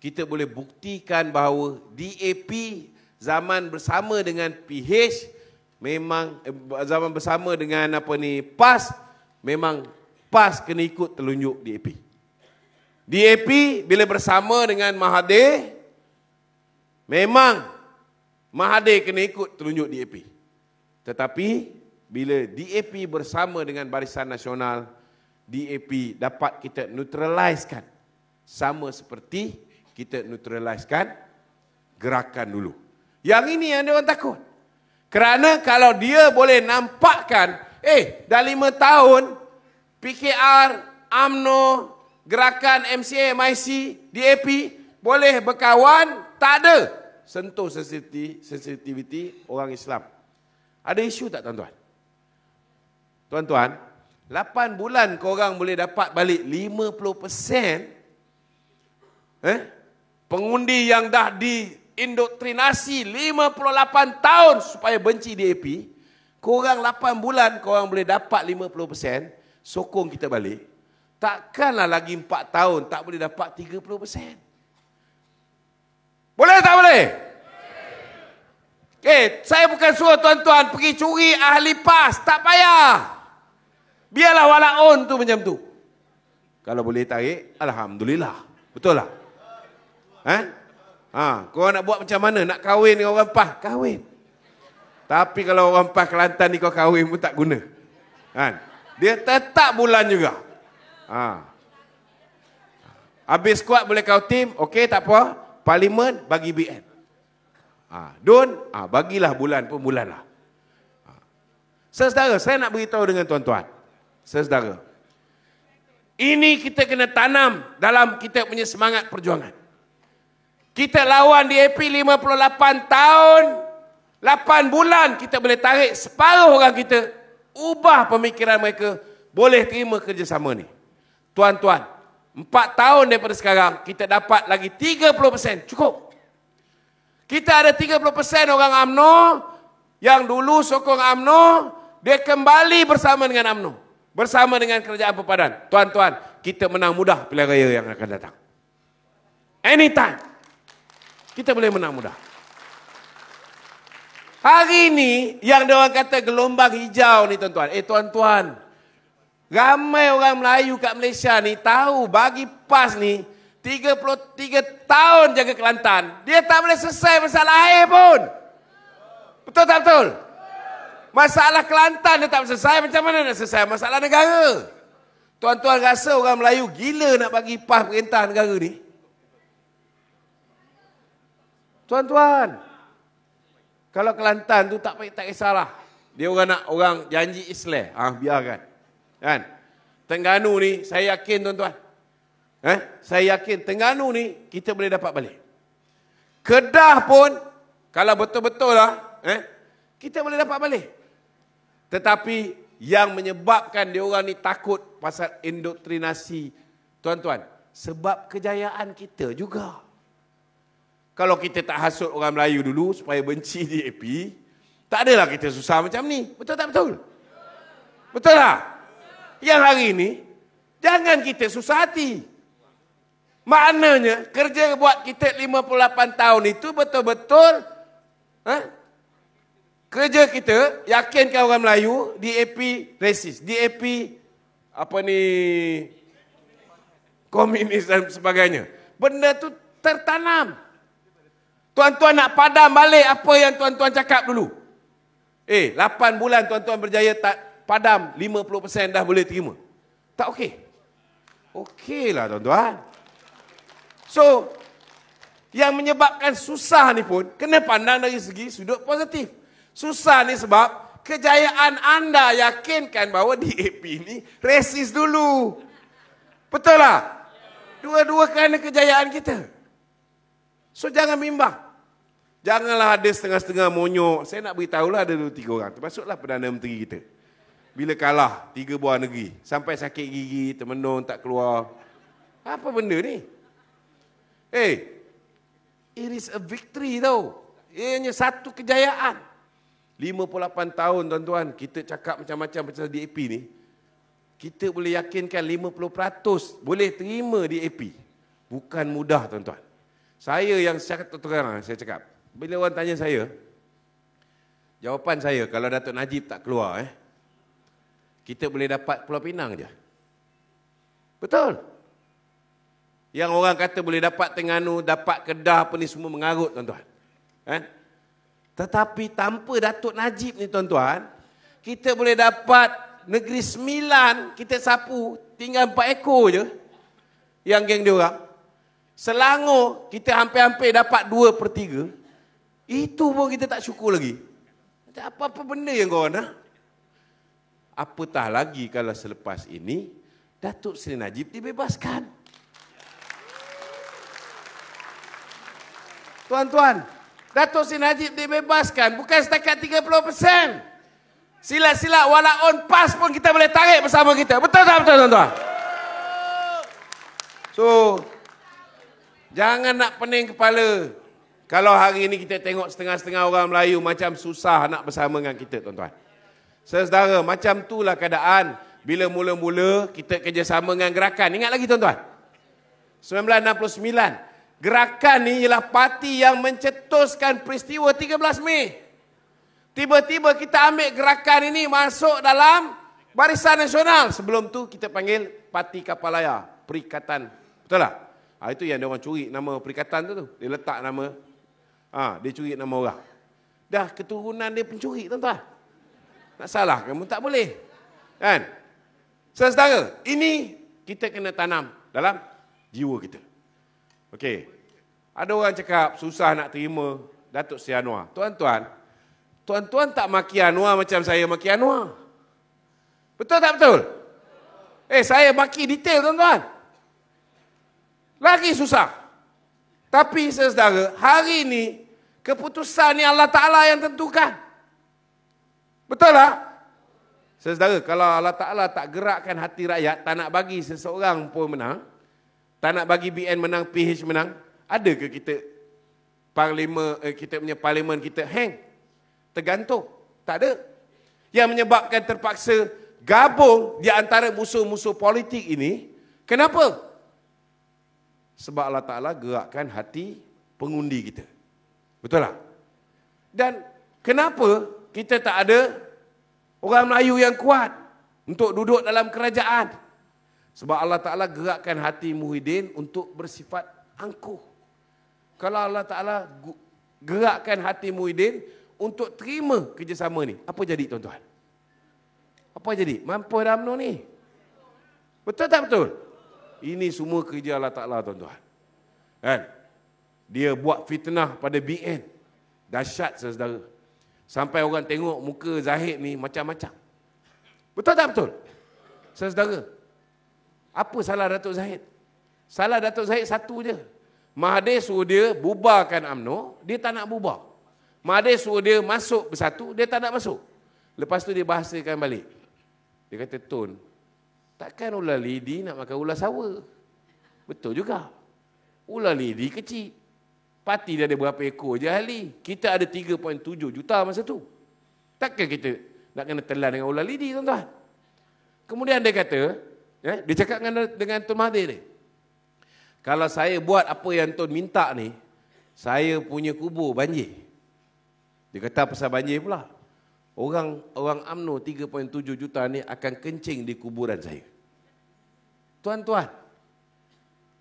Kita boleh buktikan bahawa DAP zaman bersama dengan PH memang eh, zaman bersama dengan apa ni PAS memang PAS kena ikut telunjuk DAP. DAP bila bersama dengan Mahathir memang Mahathir kena ikut telunjuk DAP. Tetapi bila DAP bersama dengan Barisan Nasional DAP dapat kita neutralizekan. Sama seperti kita neutralizekan gerakan dulu. Yang ini yang dia orang takut. Kerana kalau dia boleh nampakkan, eh dah lima tahun PKR, AMNO, gerakan MCA, MIC, DAP boleh berkawan, tak ada sentuh sensitiviti orang Islam. Ada isu tak tuan-tuan? Tuan-tuan, 8 bulan kau orang boleh dapat balik 50%. Eh? Pengundi yang dah diindoktrinasi 58 tahun supaya benci DAP, kau orang 8 bulan kau orang boleh dapat 50%, sokong kita balik. Takkanlah lagi 4 tahun tak boleh dapat 30%. Boleh tak boleh? Eh, saya bukan suruh tuan-tuan pergi curi ahli PAS, tak payah. Biarlah on tu macam tu. Kalau boleh tarik, Alhamdulillah. Betul lah. Eh? Ha? ha, kau nak buat macam mana? Nak kahwin dengan orang Pah? Kahwin. Tapi kalau orang Pah Kelantan ni kau kahwin pun tak guna. Kan? Ha? Dia tetap bulan juga. Ha. Habis kuat boleh kau tim? Okey, tak apa. Parlimen bagi BN. Ha. Don, ha, bagilah bulan pun bulan lah. Ha. saya nak beritahu dengan tuan-tuan saudara. Ini kita kena tanam dalam kita punya semangat perjuangan. Kita lawan di AP 58 tahun, 8 bulan kita boleh tarik separuh orang kita, ubah pemikiran mereka, boleh terima kerjasama ni. Tuan-tuan, 4 tahun daripada sekarang, kita dapat lagi 30%, cukup. Kita ada 30% orang UMNO yang dulu sokong UMNO, dia kembali bersama dengan UMNO bersama dengan kerajaan perpadan. Tuan-tuan, kita menang mudah pilihan raya yang akan datang. Anytime. Kita boleh menang mudah. Hari ini, yang dia kata gelombang hijau ni tuan-tuan. Eh tuan-tuan, ramai orang Melayu kat Malaysia ni tahu bagi PAS ni, 33 tahun jaga Kelantan, dia tak boleh selesai masalah air pun. Betul tak betul. Masalah Kelantan dia tak selesai, macam mana nak selesai masalah negara? Tuan-tuan rasa orang Melayu gila nak bagi PAS perintah negara ni? Tuan-tuan, kalau Kelantan tu tak baik tak kisahlah. Dia orang nak orang janji Islam. Ah biarkan. Kan? Tengganu ni saya yakin tuan-tuan. Eh, saya yakin Tengganu ni kita boleh dapat balik. Kedah pun kalau betul-betul lah, eh, kita boleh dapat balik. Tetapi yang menyebabkan dia orang ni takut pasal indoktrinasi. Tuan-tuan, sebab kejayaan kita juga. Kalau kita tak hasut orang Melayu dulu supaya benci DAP, tak adalah kita susah macam ni. Betul tak betul? Betul tak? Yang hari ini, jangan kita susah hati. Maknanya, kerja buat kita 58 tahun itu betul-betul ha? kerja kita yakinkan orang Melayu DAP resis, DAP apa ni komunis dan sebagainya. Benda tu tertanam. Tuan-tuan nak padam balik apa yang tuan-tuan cakap dulu. Eh, 8 bulan tuan-tuan berjaya tak padam 50% dah boleh terima. Tak okey. Okeylah tuan-tuan. So, yang menyebabkan susah ni pun kena pandang dari segi sudut positif. Susah ni sebab kejayaan anda yakinkan bahawa DAP ni resis dulu. Betul lah? Dua-dua kerana kejayaan kita. So jangan bimbang. Janganlah ada setengah-setengah monyok. Saya nak beritahu lah ada dua tiga orang. Termasuklah Perdana Menteri kita. Bila kalah tiga buah negeri. Sampai sakit gigi, termenung, tak keluar. Apa benda ni? Eh, hey, it is a victory tau. Ianya satu kejayaan. 58 tahun tuan-tuan kita cakap macam-macam pasal DAP ni kita boleh yakinkan 50% boleh terima DAP bukan mudah tuan-tuan saya yang secara terang saya cakap bila orang tanya saya jawapan saya kalau Datuk Najib tak keluar eh kita boleh dapat Pulau Pinang je betul yang orang kata boleh dapat Tengganu dapat Kedah apa ni semua mengarut tuan-tuan eh? Tetapi tanpa Datuk Najib ni tuan-tuan, kita boleh dapat negeri sembilan kita sapu tinggal empat ekor je yang geng dia orang. Selangor kita hampir-hampir dapat dua per tiga. Itu pun kita tak syukur lagi. Apa-apa benda yang korang nak. Apatah lagi kalau selepas ini Datuk Seri Najib dibebaskan. Tuan-tuan, Dato' Sin Najib dibebaskan bukan setakat 30%. Sila-sila on pas pun kita boleh tarik bersama kita. Betul tak betul tuan-tuan? So jangan nak pening kepala. Kalau hari ini kita tengok setengah-setengah orang Melayu macam susah nak bersama dengan kita tuan-tuan. Saudara, macam itulah keadaan bila mula-mula kita kerjasama dengan gerakan. Ingat lagi tuan-tuan. 1969 gerakan ni ialah parti yang mencetuskan peristiwa 13 Mei. Tiba-tiba kita ambil gerakan ini masuk dalam barisan nasional. Sebelum tu kita panggil Parti Kapalaya, Perikatan. Betul tak? Ha, itu yang dia orang curi nama perikatan tu. tu. Dia letak nama, ha, dia curi nama orang. Dah keturunan dia pencuri tuan-tuan. Nak salah kamu tak boleh. Kan? Saudara-saudara, ini kita kena tanam dalam jiwa kita. Okey. Ada orang cakap susah nak terima Datuk Sri Anwar. Tuan-tuan, tuan-tuan tak maki Anwar macam saya maki Anwar. Betul tak betul? Eh, saya maki detail tuan-tuan. Lagi susah. Tapi saudara, hari ini keputusan ni Allah Ta'ala yang tentukan. Betul tak? Saudara, kalau Allah Ta'ala tak gerakkan hati rakyat, tak nak bagi seseorang pun menang, tak nak bagi BN menang, PH menang. Ada ke kita parlimen eh, kita punya parlimen kita hang? Tergantung. Tak ada. Yang menyebabkan terpaksa gabung di antara musuh-musuh politik ini, kenapa? Sebab Allah Ta'ala gerakkan hati pengundi kita. Betul tak? Dan kenapa kita tak ada orang Melayu yang kuat untuk duduk dalam kerajaan? Sebab Allah Ta'ala gerakkan hati Muhyiddin untuk bersifat angkuh. Kalau Allah Ta'ala gerakkan hati Muhyiddin untuk terima kerjasama ni, apa jadi tuan-tuan? Apa jadi? Mampu dalam ni. Betul tak betul? Ini semua kerja Allah Ta'ala tuan-tuan. Kan? Dia buat fitnah pada BN. Dahsyat saudara. Sampai orang tengok muka Zahid ni macam-macam. Betul tak betul? Saudara, apa salah Datuk Zahid? Salah Datuk Zahid satu je. Mahathir suruh dia bubarkan UMNO, dia tak nak bubar. Mahathir suruh dia masuk bersatu, dia tak nak masuk. Lepas tu dia bahasakan balik. Dia kata, Tun, takkan ular lidi nak makan ular sawa? Betul juga. Ular lidi kecil. Parti dia ada berapa ekor je ahli. Kita ada 3.7 juta masa tu. Takkan kita nak kena telan dengan ular lidi, tuan-tuan? Kemudian dia kata, Ya, dia cakap dengan, dengan Tun Mahathir ni. Kalau saya buat apa yang Tun minta ni, saya punya kubur banjir. Dia kata pasal banjir pula. Orang orang UMNO 3.7 juta ni akan kencing di kuburan saya. Tuan-tuan,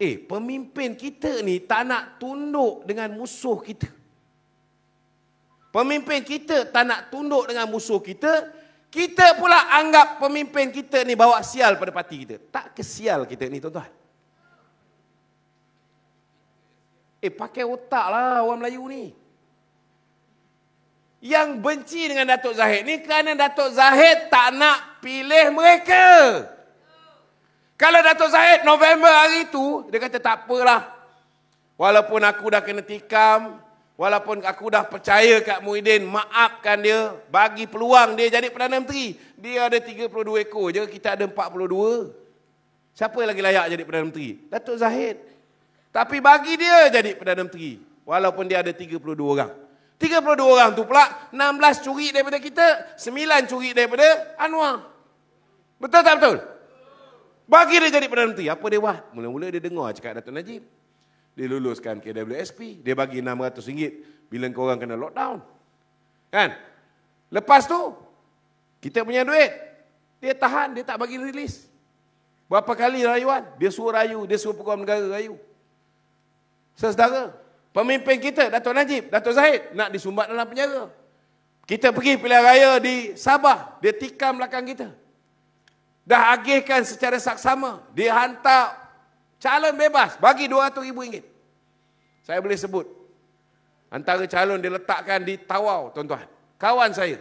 eh pemimpin kita ni tak nak tunduk dengan musuh kita. Pemimpin kita tak nak tunduk dengan musuh kita, kita pula anggap pemimpin kita ni bawa sial pada parti kita. Tak kesial kita ni tuan-tuan. Eh pakai otak lah orang Melayu ni. Yang benci dengan Datuk Zahid ni kerana Datuk Zahid tak nak pilih mereka. Kalau Datuk Zahid November hari tu, dia kata tak apalah. Walaupun aku dah kena tikam, Walaupun aku dah percaya kat Muhyiddin, maafkan dia, bagi peluang dia jadi Perdana Menteri. Dia ada 32 ekor je, kita ada 42. Siapa yang lagi layak jadi Perdana Menteri? Datuk Zahid. Tapi bagi dia jadi Perdana Menteri. Walaupun dia ada 32 orang. 32 orang tu pula, 16 curi daripada kita, 9 curi daripada Anwar. Betul tak betul? Bagi dia jadi Perdana Menteri. Apa dia buat? Mula-mula dia dengar cakap Datuk Najib diluluskan KWSP, dia bagi RM600 bila kau orang kena lockdown. Kan? Lepas tu kita punya duit dia tahan, dia tak bagi rilis. Berapa kali rayuan? Dia suruh rayu, dia suruh peguam negara rayu. Sesedara, pemimpin kita, Datuk Najib, Datuk Zahid, nak disumbat dalam penjara. Kita pergi pilihan raya di Sabah, dia tikam belakang kita. Dah agihkan secara saksama, dia hantar calon bebas, bagi RM200,000. Saya boleh sebut. Antara calon diletakkan di Tawau, tuan-tuan. Kawan saya.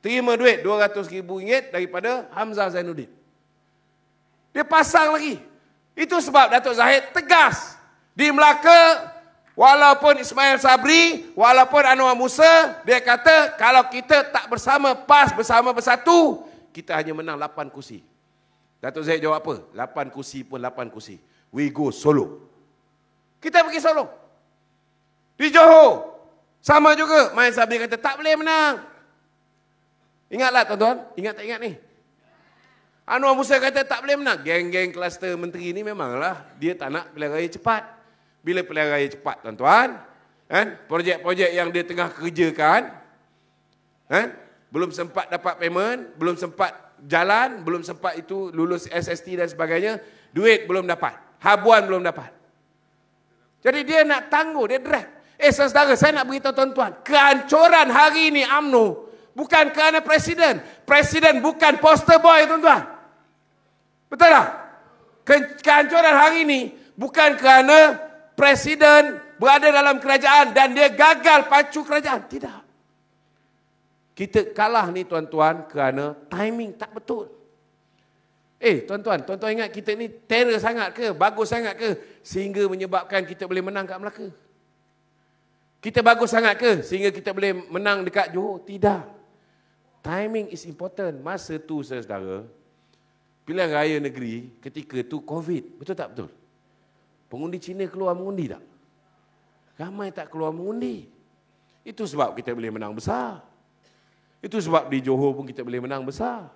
Terima duit RM200,000 daripada Hamzah Zainuddin. Dia pasang lagi. Itu sebab Datuk Zahid tegas. Di Melaka, walaupun Ismail Sabri, walaupun Anwar Musa, dia kata kalau kita tak bersama PAS bersama bersatu, kita hanya menang 8 kursi. Datuk Zahid jawab apa? 8 kursi pun 8 kursi. We go solo. Kita pergi solo. Di Johor. Sama juga. Main Sabri kata tak boleh menang. Ingatlah tuan-tuan. Ingat tak ingat ni. Anwar Musa kata tak boleh menang. Geng-geng kluster menteri ni memanglah. Dia tak nak pilihan raya cepat. Bila pilihan raya cepat tuan-tuan. Eh, projek-projek yang dia tengah kerjakan. Eh, belum sempat dapat payment. Belum sempat jalan. Belum sempat itu lulus SST dan sebagainya. Duit belum dapat. Habuan belum dapat. Jadi dia nak tangguh, dia drag. Eh saudara, saya nak beritahu tuan-tuan. Kehancuran hari ini AMNO bukan kerana presiden. Presiden bukan poster boy tuan-tuan. Betul tak? Ke- kehancuran hari ini bukan kerana presiden berada dalam kerajaan dan dia gagal pacu kerajaan. Tidak. Kita kalah ni tuan-tuan kerana timing tak betul. Eh tuan-tuan, tuan-tuan ingat kita ni terror sangat ke? Bagus sangat ke? Sehingga menyebabkan kita boleh menang kat Melaka kita bagus sangat ke sehingga kita boleh menang dekat Johor? Tidak. Timing is important. Masa tu saudara, pilihan raya negeri ketika tu COVID. Betul tak betul? Pengundi Cina keluar mengundi tak? Ramai tak keluar mengundi. Itu sebab kita boleh menang besar. Itu sebab di Johor pun kita boleh menang besar.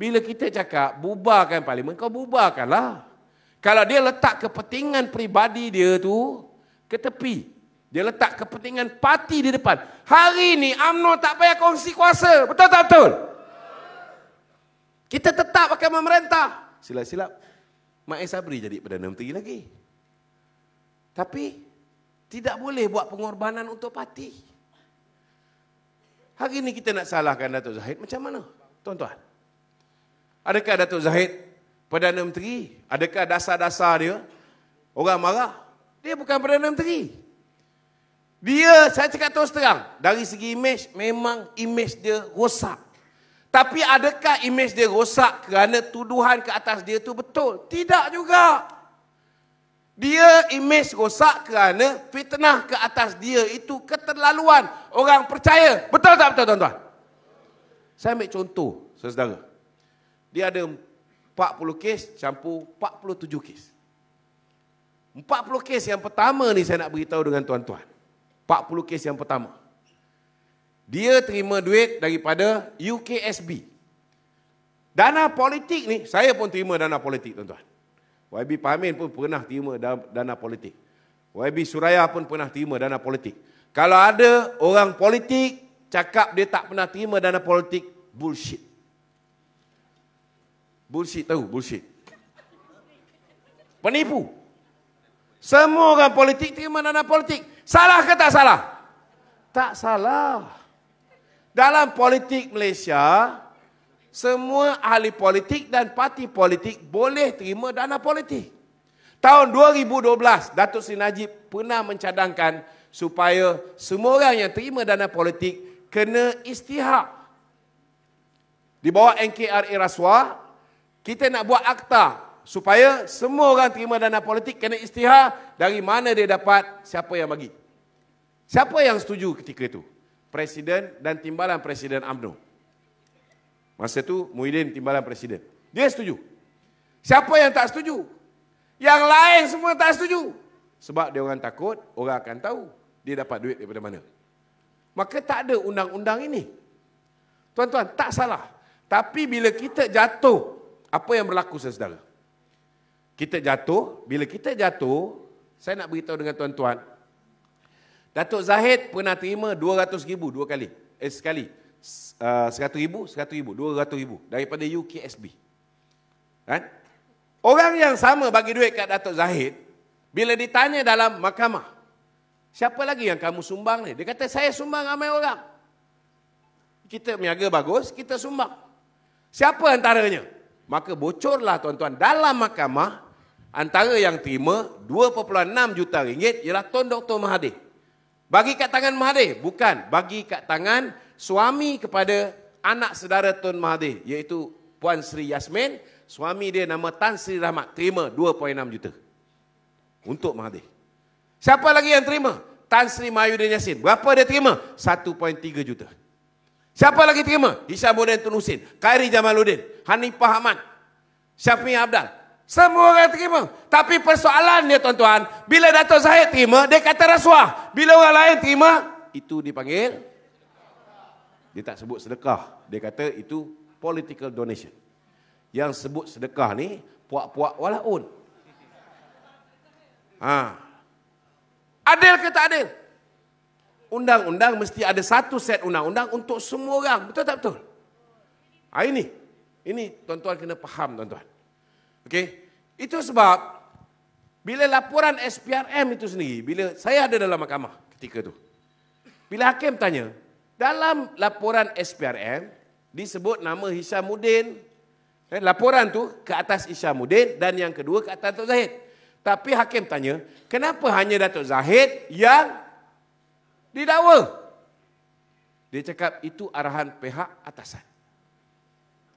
Bila kita cakap bubarkan parlimen, kau bubarkanlah. Kalau dia letak kepentingan peribadi dia tu ke tepi, dia letak kepentingan parti di depan. Hari ini UMNO tak payah kongsi kuasa. Betul tak betul? Kita tetap akan memerintah. Silap-silap. Mak Esabri jadi Perdana Menteri lagi. Tapi tidak boleh buat pengorbanan untuk parti. Hari ini kita nak salahkan Datuk Zahid macam mana? Tuan-tuan. Adakah Datuk Zahid Perdana Menteri? Adakah dasar-dasar dia? Orang marah. Dia bukan Perdana Menteri. Dia, saya cakap terus terang. Dari segi imej, memang imej dia rosak. Tapi adakah imej dia rosak kerana tuduhan ke atas dia tu betul? Tidak juga. Dia imej rosak kerana fitnah ke atas dia itu keterlaluan orang percaya. Betul tak betul tuan-tuan? Saya ambil contoh, saudara. Dia ada 40 kes campur 47 kes. 40 kes yang pertama ni saya nak beritahu dengan tuan-tuan. 40 kes yang pertama. Dia terima duit daripada UKSB. Dana politik ni, saya pun terima dana politik tuan-tuan. YB Pahamin pun pernah terima dana politik. YB Suraya pun pernah terima dana politik. Kalau ada orang politik cakap dia tak pernah terima dana politik, bullshit. Bullshit tahu, bullshit. Penipu. Semua orang politik terima dana politik. Salah ke tak salah? Tak salah. Dalam politik Malaysia, semua ahli politik dan parti politik boleh terima dana politik. Tahun 2012, Datuk Seri Najib pernah mencadangkan supaya semua orang yang terima dana politik kena istihak. Di bawah NKRA Rasuah, kita nak buat akta supaya semua orang terima dana politik kena istihar dari mana dia dapat, siapa yang bagi. Siapa yang setuju ketika itu? Presiden dan timbalan Presiden AMNO. Masa itu Muhyiddin timbalan Presiden. Dia setuju. Siapa yang tak setuju? Yang lain semua tak setuju. Sebab dia orang takut, orang akan tahu dia dapat duit daripada mana. Maka tak ada undang-undang ini. Tuan-tuan, tak salah. Tapi bila kita jatuh, apa yang berlaku saudara? kita jatuh, bila kita jatuh, saya nak beritahu dengan tuan-tuan, Datuk Zahid pernah terima 200 ribu dua kali, eh sekali, 100 uh, ribu, 100 ribu, 200 ribu daripada UKSB. Kan? Orang yang sama bagi duit kat Datuk Zahid, bila ditanya dalam mahkamah, siapa lagi yang kamu sumbang ni? Dia kata, saya sumbang ramai orang. Kita meniaga bagus, kita sumbang. Siapa antaranya? Maka bocorlah tuan-tuan, dalam mahkamah, Antara yang terima 2.6 juta ringgit ialah Tuan Dr. Mahathir. Bagi kat tangan Mahathir, bukan bagi kat tangan suami kepada anak saudara Tuan Mahathir iaitu Puan Sri Yasmin, suami dia nama Tan Sri Rahmat terima 2.6 juta untuk Mahathir. Siapa lagi yang terima? Tan Sri Mahyudin Yassin. Berapa dia terima? 1.3 juta. Siapa lagi terima? Hisham Bodin Tun Husin, Khairi Jamaluddin, Hanifah Ahmad, Syafiq Abdal. Semua orang terima. Tapi persoalannya tuan-tuan, bila Dato' Zahid terima, dia kata rasuah. Bila orang lain terima, itu dipanggil, dia tak sebut sedekah. Dia kata itu political donation. Yang sebut sedekah ni, puak-puak walaun. Ha. Adil ke tak adil? Undang-undang mesti ada satu set undang-undang untuk semua orang. Betul tak betul? Ha, ini, ini tuan-tuan kena faham tuan-tuan. Okey? Itu sebab bila laporan SPRM itu sendiri, bila saya ada dalam mahkamah ketika itu, bila hakim tanya, dalam laporan SPRM disebut nama Hishamuddin, eh, laporan tu ke atas Hishamuddin dan yang kedua ke atas Datuk Zahid. Tapi hakim tanya, kenapa hanya Datuk Zahid yang didakwa? Dia cakap itu arahan pihak atasan.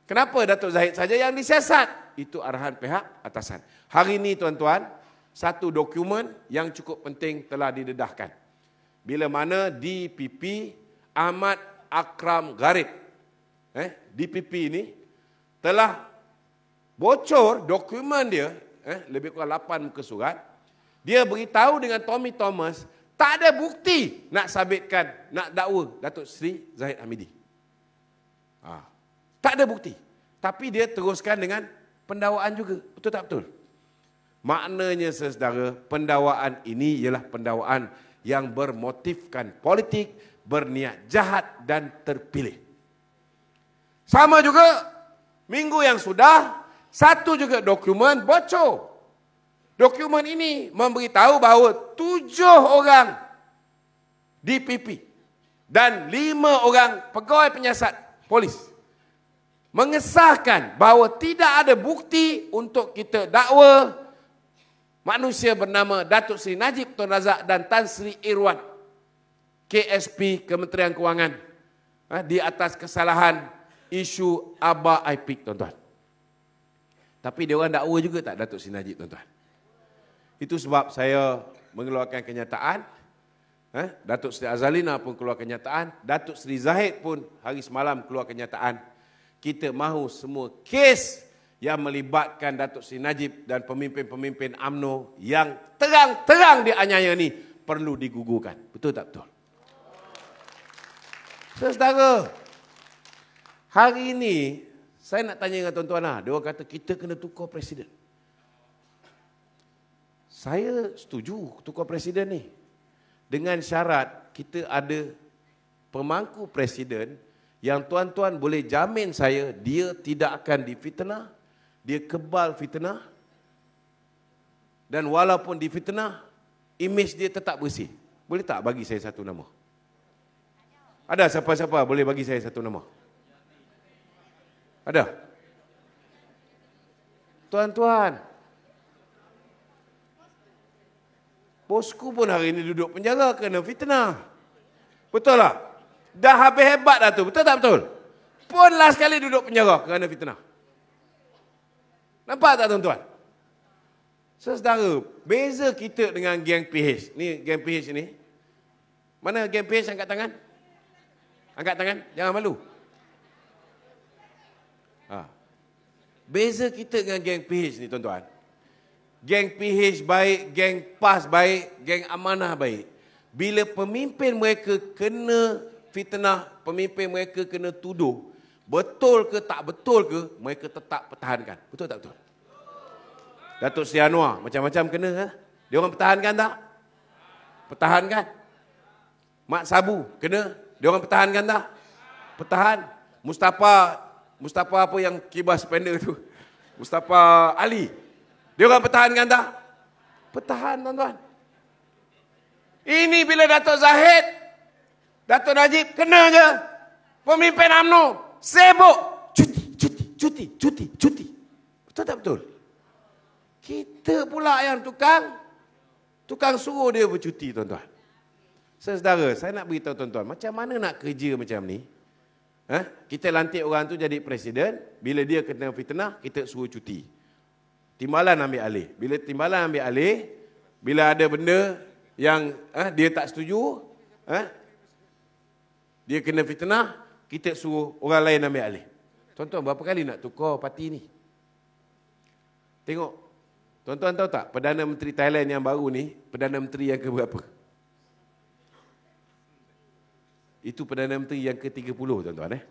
Kenapa Datuk Zahid saja yang disiasat? itu arahan pihak atasan. Hari ini tuan-tuan, satu dokumen yang cukup penting telah didedahkan. Bila mana DPP Ahmad Akram Garib, eh, DPP ini telah bocor dokumen dia, eh, lebih kurang lapan muka surat, dia beritahu dengan Tommy Thomas, tak ada bukti nak sabitkan, nak dakwa Datuk Sri Zahid Hamidi. Ha. Tak ada bukti. Tapi dia teruskan dengan pendawaan juga. Betul tak betul? Maknanya saudara, pendawaan ini ialah pendawaan yang bermotifkan politik, berniat jahat dan terpilih. Sama juga minggu yang sudah satu juga dokumen bocor. Dokumen ini memberitahu bahawa tujuh orang DPP dan lima orang pegawai penyiasat polis mengesahkan bahawa tidak ada bukti untuk kita dakwa manusia bernama Datuk Seri Najib Tun Razak dan Tan Sri Irwan KSP Kementerian Kewangan ha, di atas kesalahan isu Aba IPIC tuan-tuan. Tapi dia orang dakwa juga tak Datuk Seri Najib tuan-tuan. Itu sebab saya mengeluarkan kenyataan ha, Datuk Seri Azalina pun keluar kenyataan, Datuk Seri Zahid pun hari semalam keluar kenyataan kita mahu semua kes yang melibatkan Datuk Seri Najib dan pemimpin-pemimpin AMNO yang terang-terang dianyaya ni perlu digugurkan. Betul tak betul? Saudara, hari ini saya nak tanya dengan tuan-tuan lah. Dia kata kita kena tukar presiden. Saya setuju tukar presiden ni. Dengan syarat kita ada pemangku presiden yang tuan-tuan boleh jamin saya dia tidak akan difitnah dia kebal fitnah dan walaupun difitnah imej dia tetap bersih boleh tak bagi saya satu nama ada siapa-siapa boleh bagi saya satu nama ada tuan-tuan bosku pun hari ini duduk penjara kerana fitnah betul tak lah? Dah habis hebat dah tu. Betul tak betul? Pun last kali duduk penjara kerana fitnah. Nampak tak tuan-tuan? Saudara, beza kita dengan geng PH. Ni geng PH ni. Mana geng PH angkat tangan? Angkat tangan, jangan malu. Ha. Beza kita dengan geng PH ni tuan-tuan. Geng PH baik, geng PAS baik, geng Amanah baik. Bila pemimpin mereka kena fitnah pemimpin mereka kena tuduh. Betul ke tak betul ke mereka tetap pertahankan. Betul tak betul? Datuk Seri Anwar macam-macam kena. Ha? Dia orang pertahankan tak? Pertahankan. Mak Sabu kena. Dia orang pertahankan tak? Pertahan. Mustafa Mustafa apa yang kibas pendek tu? Mustafa Ali. Dia orang pertahankan tak? Pertahan tuan-tuan. Ini bila Datuk Zahid Datuk Najib kena je pemimpin AMNO sibuk cuti cuti cuti cuti cuti betul tak betul kita pula yang tukang tukang suruh dia bercuti tuan-tuan saudara saya nak beritahu tuan-tuan macam mana nak kerja macam ni Eh, kita lantik orang tu jadi presiden, bila dia kena fitnah, kita suruh cuti. Timbalan ambil alih. Bila timbalan ambil alih, bila ada benda yang eh, dia tak setuju, eh, dia kena fitnah, kita suruh orang lain ambil alih. Tuan-tuan, berapa kali nak tukar parti ni? Tengok. Tuan-tuan tahu tak, Perdana Menteri Thailand yang baru ni, Perdana Menteri yang ke berapa? Itu Perdana Menteri yang ke-30, tuan-tuan. Eh?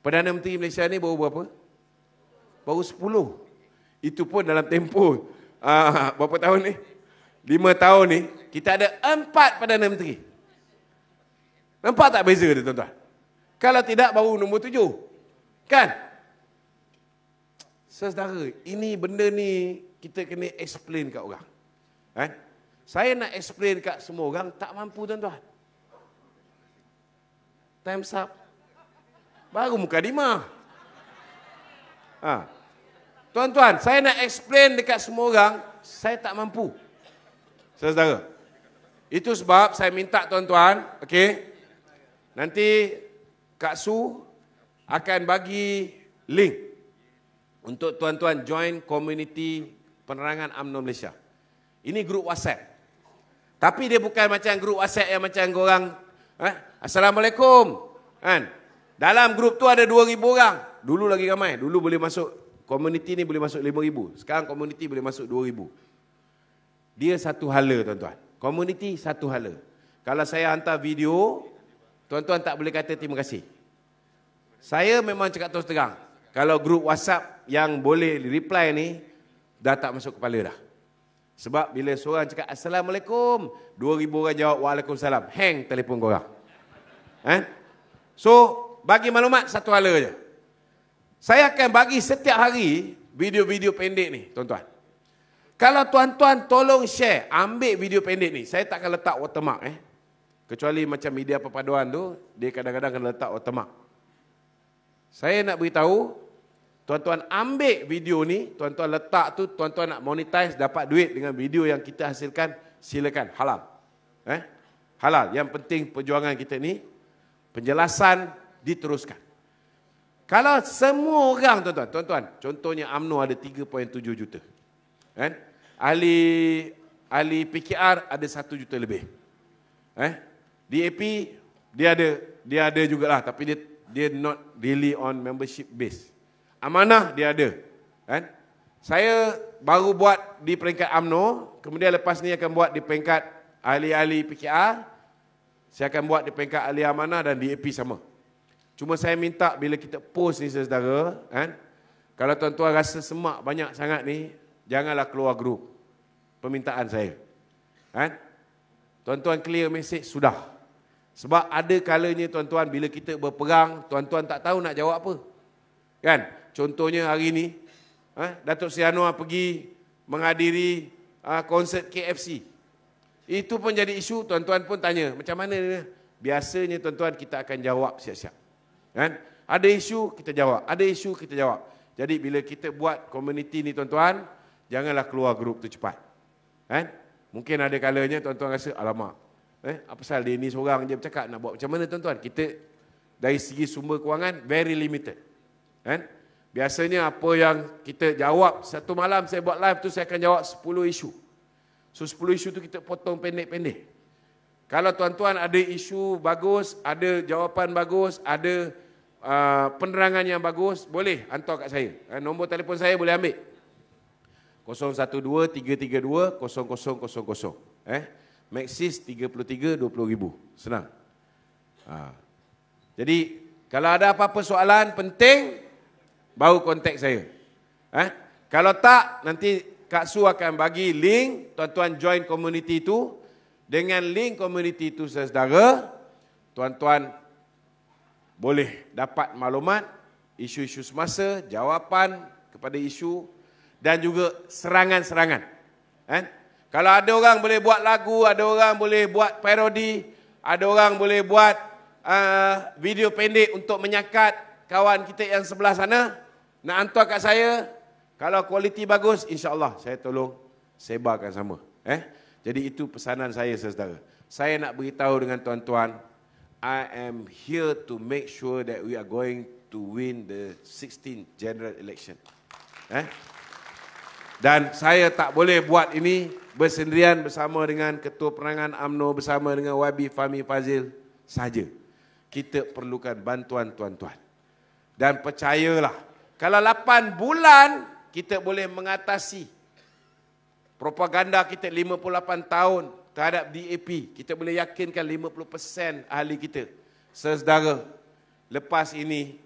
Perdana Menteri Malaysia ni baru berapa? Baru 10. Itu pun dalam tempoh aa, ah, berapa tahun ni? 5 tahun ni, kita ada 4 Perdana Menteri. Nampak tak beza dia tuan-tuan? Kalau tidak baru nombor tujuh. Kan? Saudara, ini benda ni kita kena explain kat orang. Eh? Saya nak explain kat semua orang, tak mampu tuan-tuan. Time's up. Baru muka lima. Ha. Tuan-tuan, saya nak explain dekat semua orang, saya tak mampu. Saudara, itu sebab saya minta tuan-tuan, okey, Nanti Kak Su akan bagi link untuk tuan-tuan join community penerangan UMNO Malaysia. Ini grup WhatsApp. Tapi dia bukan macam grup WhatsApp yang macam korang, eh, Assalamualaikum. Kan? Dalam grup tu ada 2,000 orang. Dulu lagi ramai. Dulu boleh masuk, community ni boleh masuk 5,000. Sekarang community boleh masuk 2,000. Dia satu hala tuan-tuan. Community satu hala. Kalau saya hantar video, Tuan-tuan tak boleh kata terima kasih. Saya memang cakap terus terang. Kalau grup WhatsApp yang boleh reply ni, dah tak masuk kepala dah. Sebab bila seorang cakap Assalamualaikum, 2,000 orang jawab Waalaikumsalam. Hang telefon korang. Eh? So, bagi maklumat satu hala je. Saya akan bagi setiap hari video-video pendek ni, tuan-tuan. Kalau tuan-tuan tolong share, ambil video pendek ni. Saya takkan letak watermark eh. Kecuali macam media perpaduan tu, dia kadang-kadang kena letak otomak. Saya nak beritahu, tuan-tuan ambil video ni, tuan-tuan letak tu, tuan-tuan nak monetize, dapat duit dengan video yang kita hasilkan, silakan, halal. Eh? Halal, yang penting perjuangan kita ni, penjelasan diteruskan. Kalau semua orang tuan-tuan, tuan-tuan, contohnya AMNO ada 3.7 juta. Eh? Ahli, ahli PKR ada 1 juta lebih. Eh? DAP dia ada dia ada jugalah tapi dia dia not really on membership base. Amanah dia ada. Kan? Saya baru buat di peringkat AMNO, kemudian lepas ni akan buat di peringkat ahli-ahli PKR. Saya akan buat di peringkat ahli amanah dan DAP sama. Cuma saya minta bila kita post ni saudara, kan? Kalau tuan-tuan rasa semak banyak sangat ni, janganlah keluar grup. Permintaan saya. Kan? Tuan-tuan clear message sudah. Sebab ada kalanya tuan-tuan bila kita berperang, tuan-tuan tak tahu nak jawab apa. Kan? Contohnya hari ini, ha? Datuk Sri Anwar pergi menghadiri eh, konsert KFC. Itu pun jadi isu, tuan-tuan pun tanya, macam mana ni? Biasanya tuan-tuan kita akan jawab siap-siap. Kan? Ada isu, kita jawab. Ada isu, kita jawab. Jadi bila kita buat komuniti ni tuan-tuan, janganlah keluar grup tu cepat. Kan? Mungkin ada kalanya tuan-tuan rasa, alamak, Eh, apa pasal dia ni seorang je bercakap nak buat macam mana tuan-tuan? Kita dari segi sumber kewangan very limited. Kan? Eh? Biasanya apa yang kita jawab satu malam saya buat live tu saya akan jawab 10 isu. So 10 isu tu kita potong pendek-pendek. Kalau tuan-tuan ada isu bagus, ada jawapan bagus, ada uh, penerangan yang bagus, boleh hantar kat saya. Eh, nombor telefon saya boleh ambil. 012 332 0000. Eh? Maxis 33 20000 senang ha. jadi kalau ada apa-apa soalan penting baru kontak saya eh kalau tak nanti Kak Su akan bagi link tuan-tuan join community itu dengan link community itu saudara tuan-tuan boleh dapat maklumat isu-isu semasa, jawapan kepada isu dan juga serangan-serangan. Eh? Kalau ada orang boleh buat lagu, ada orang boleh buat parodi, ada orang boleh buat uh, video pendek untuk menyakat kawan kita yang sebelah sana, nak hantar kat saya, kalau kualiti bagus, insyaAllah saya tolong sebarkan sama. Eh? Jadi itu pesanan saya, saudara. Saya nak beritahu dengan tuan-tuan, I am here to make sure that we are going to win the 16th general election. Eh? Dan saya tak boleh buat ini bersendirian bersama dengan Ketua Perangan AMNO bersama dengan Wabi Fami Fazil saja. Kita perlukan bantuan tuan-tuan. Dan percayalah, kalau 8 bulan kita boleh mengatasi propaganda kita 58 tahun terhadap DAP, kita boleh yakinkan 50% ahli kita. Sesedara, lepas ini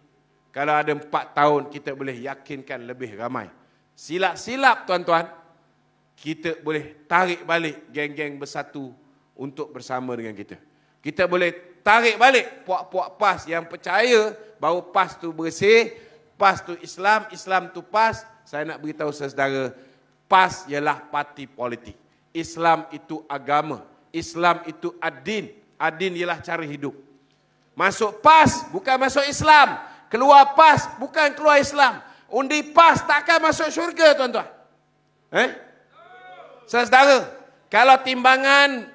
kalau ada 4 tahun kita boleh yakinkan lebih ramai. Silap-silap tuan-tuan, kita boleh tarik balik geng-geng bersatu untuk bersama dengan kita. Kita boleh tarik balik puak-puak PAS yang percaya bahawa PAS tu bersih, PAS tu Islam, Islam tu PAS. Saya nak beritahu saudara, PAS ialah parti politik. Islam itu agama. Islam itu adin. Adin ialah cara hidup. Masuk PAS bukan masuk Islam. Keluar PAS bukan keluar Islam. Undi PAS takkan masuk syurga tuan-tuan. Eh? -tuan. Saudara, kalau timbangan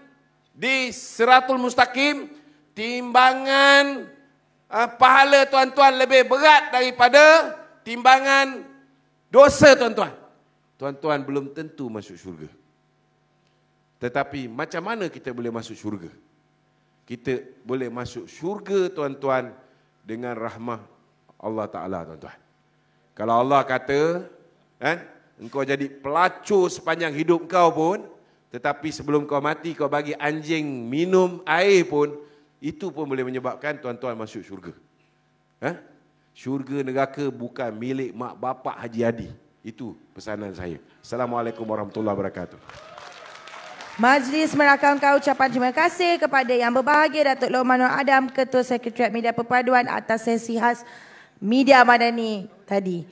di Siratul Mustaqim, timbangan uh, pahala tuan-tuan lebih berat daripada timbangan dosa tuan-tuan. Tuan-tuan belum tentu masuk syurga. Tetapi macam mana kita boleh masuk syurga? Kita boleh masuk syurga tuan-tuan dengan rahmah Allah Ta'ala tuan-tuan. Kalau Allah kata, eh, engkau jadi pelacur sepanjang hidup kau pun, tetapi sebelum kau mati kau bagi anjing minum air pun, itu pun boleh menyebabkan tuan-tuan masuk syurga. Ha? Syurga neraka bukan milik mak bapak Haji Adi. Itu pesanan saya. Assalamualaikum warahmatullahi wabarakatuh. Majlis merakamkan ucapan terima kasih kepada yang berbahagia Datuk Lomanul Adam, Ketua Sekretariat Media Perpaduan atas sesi khas Media Madani tadi.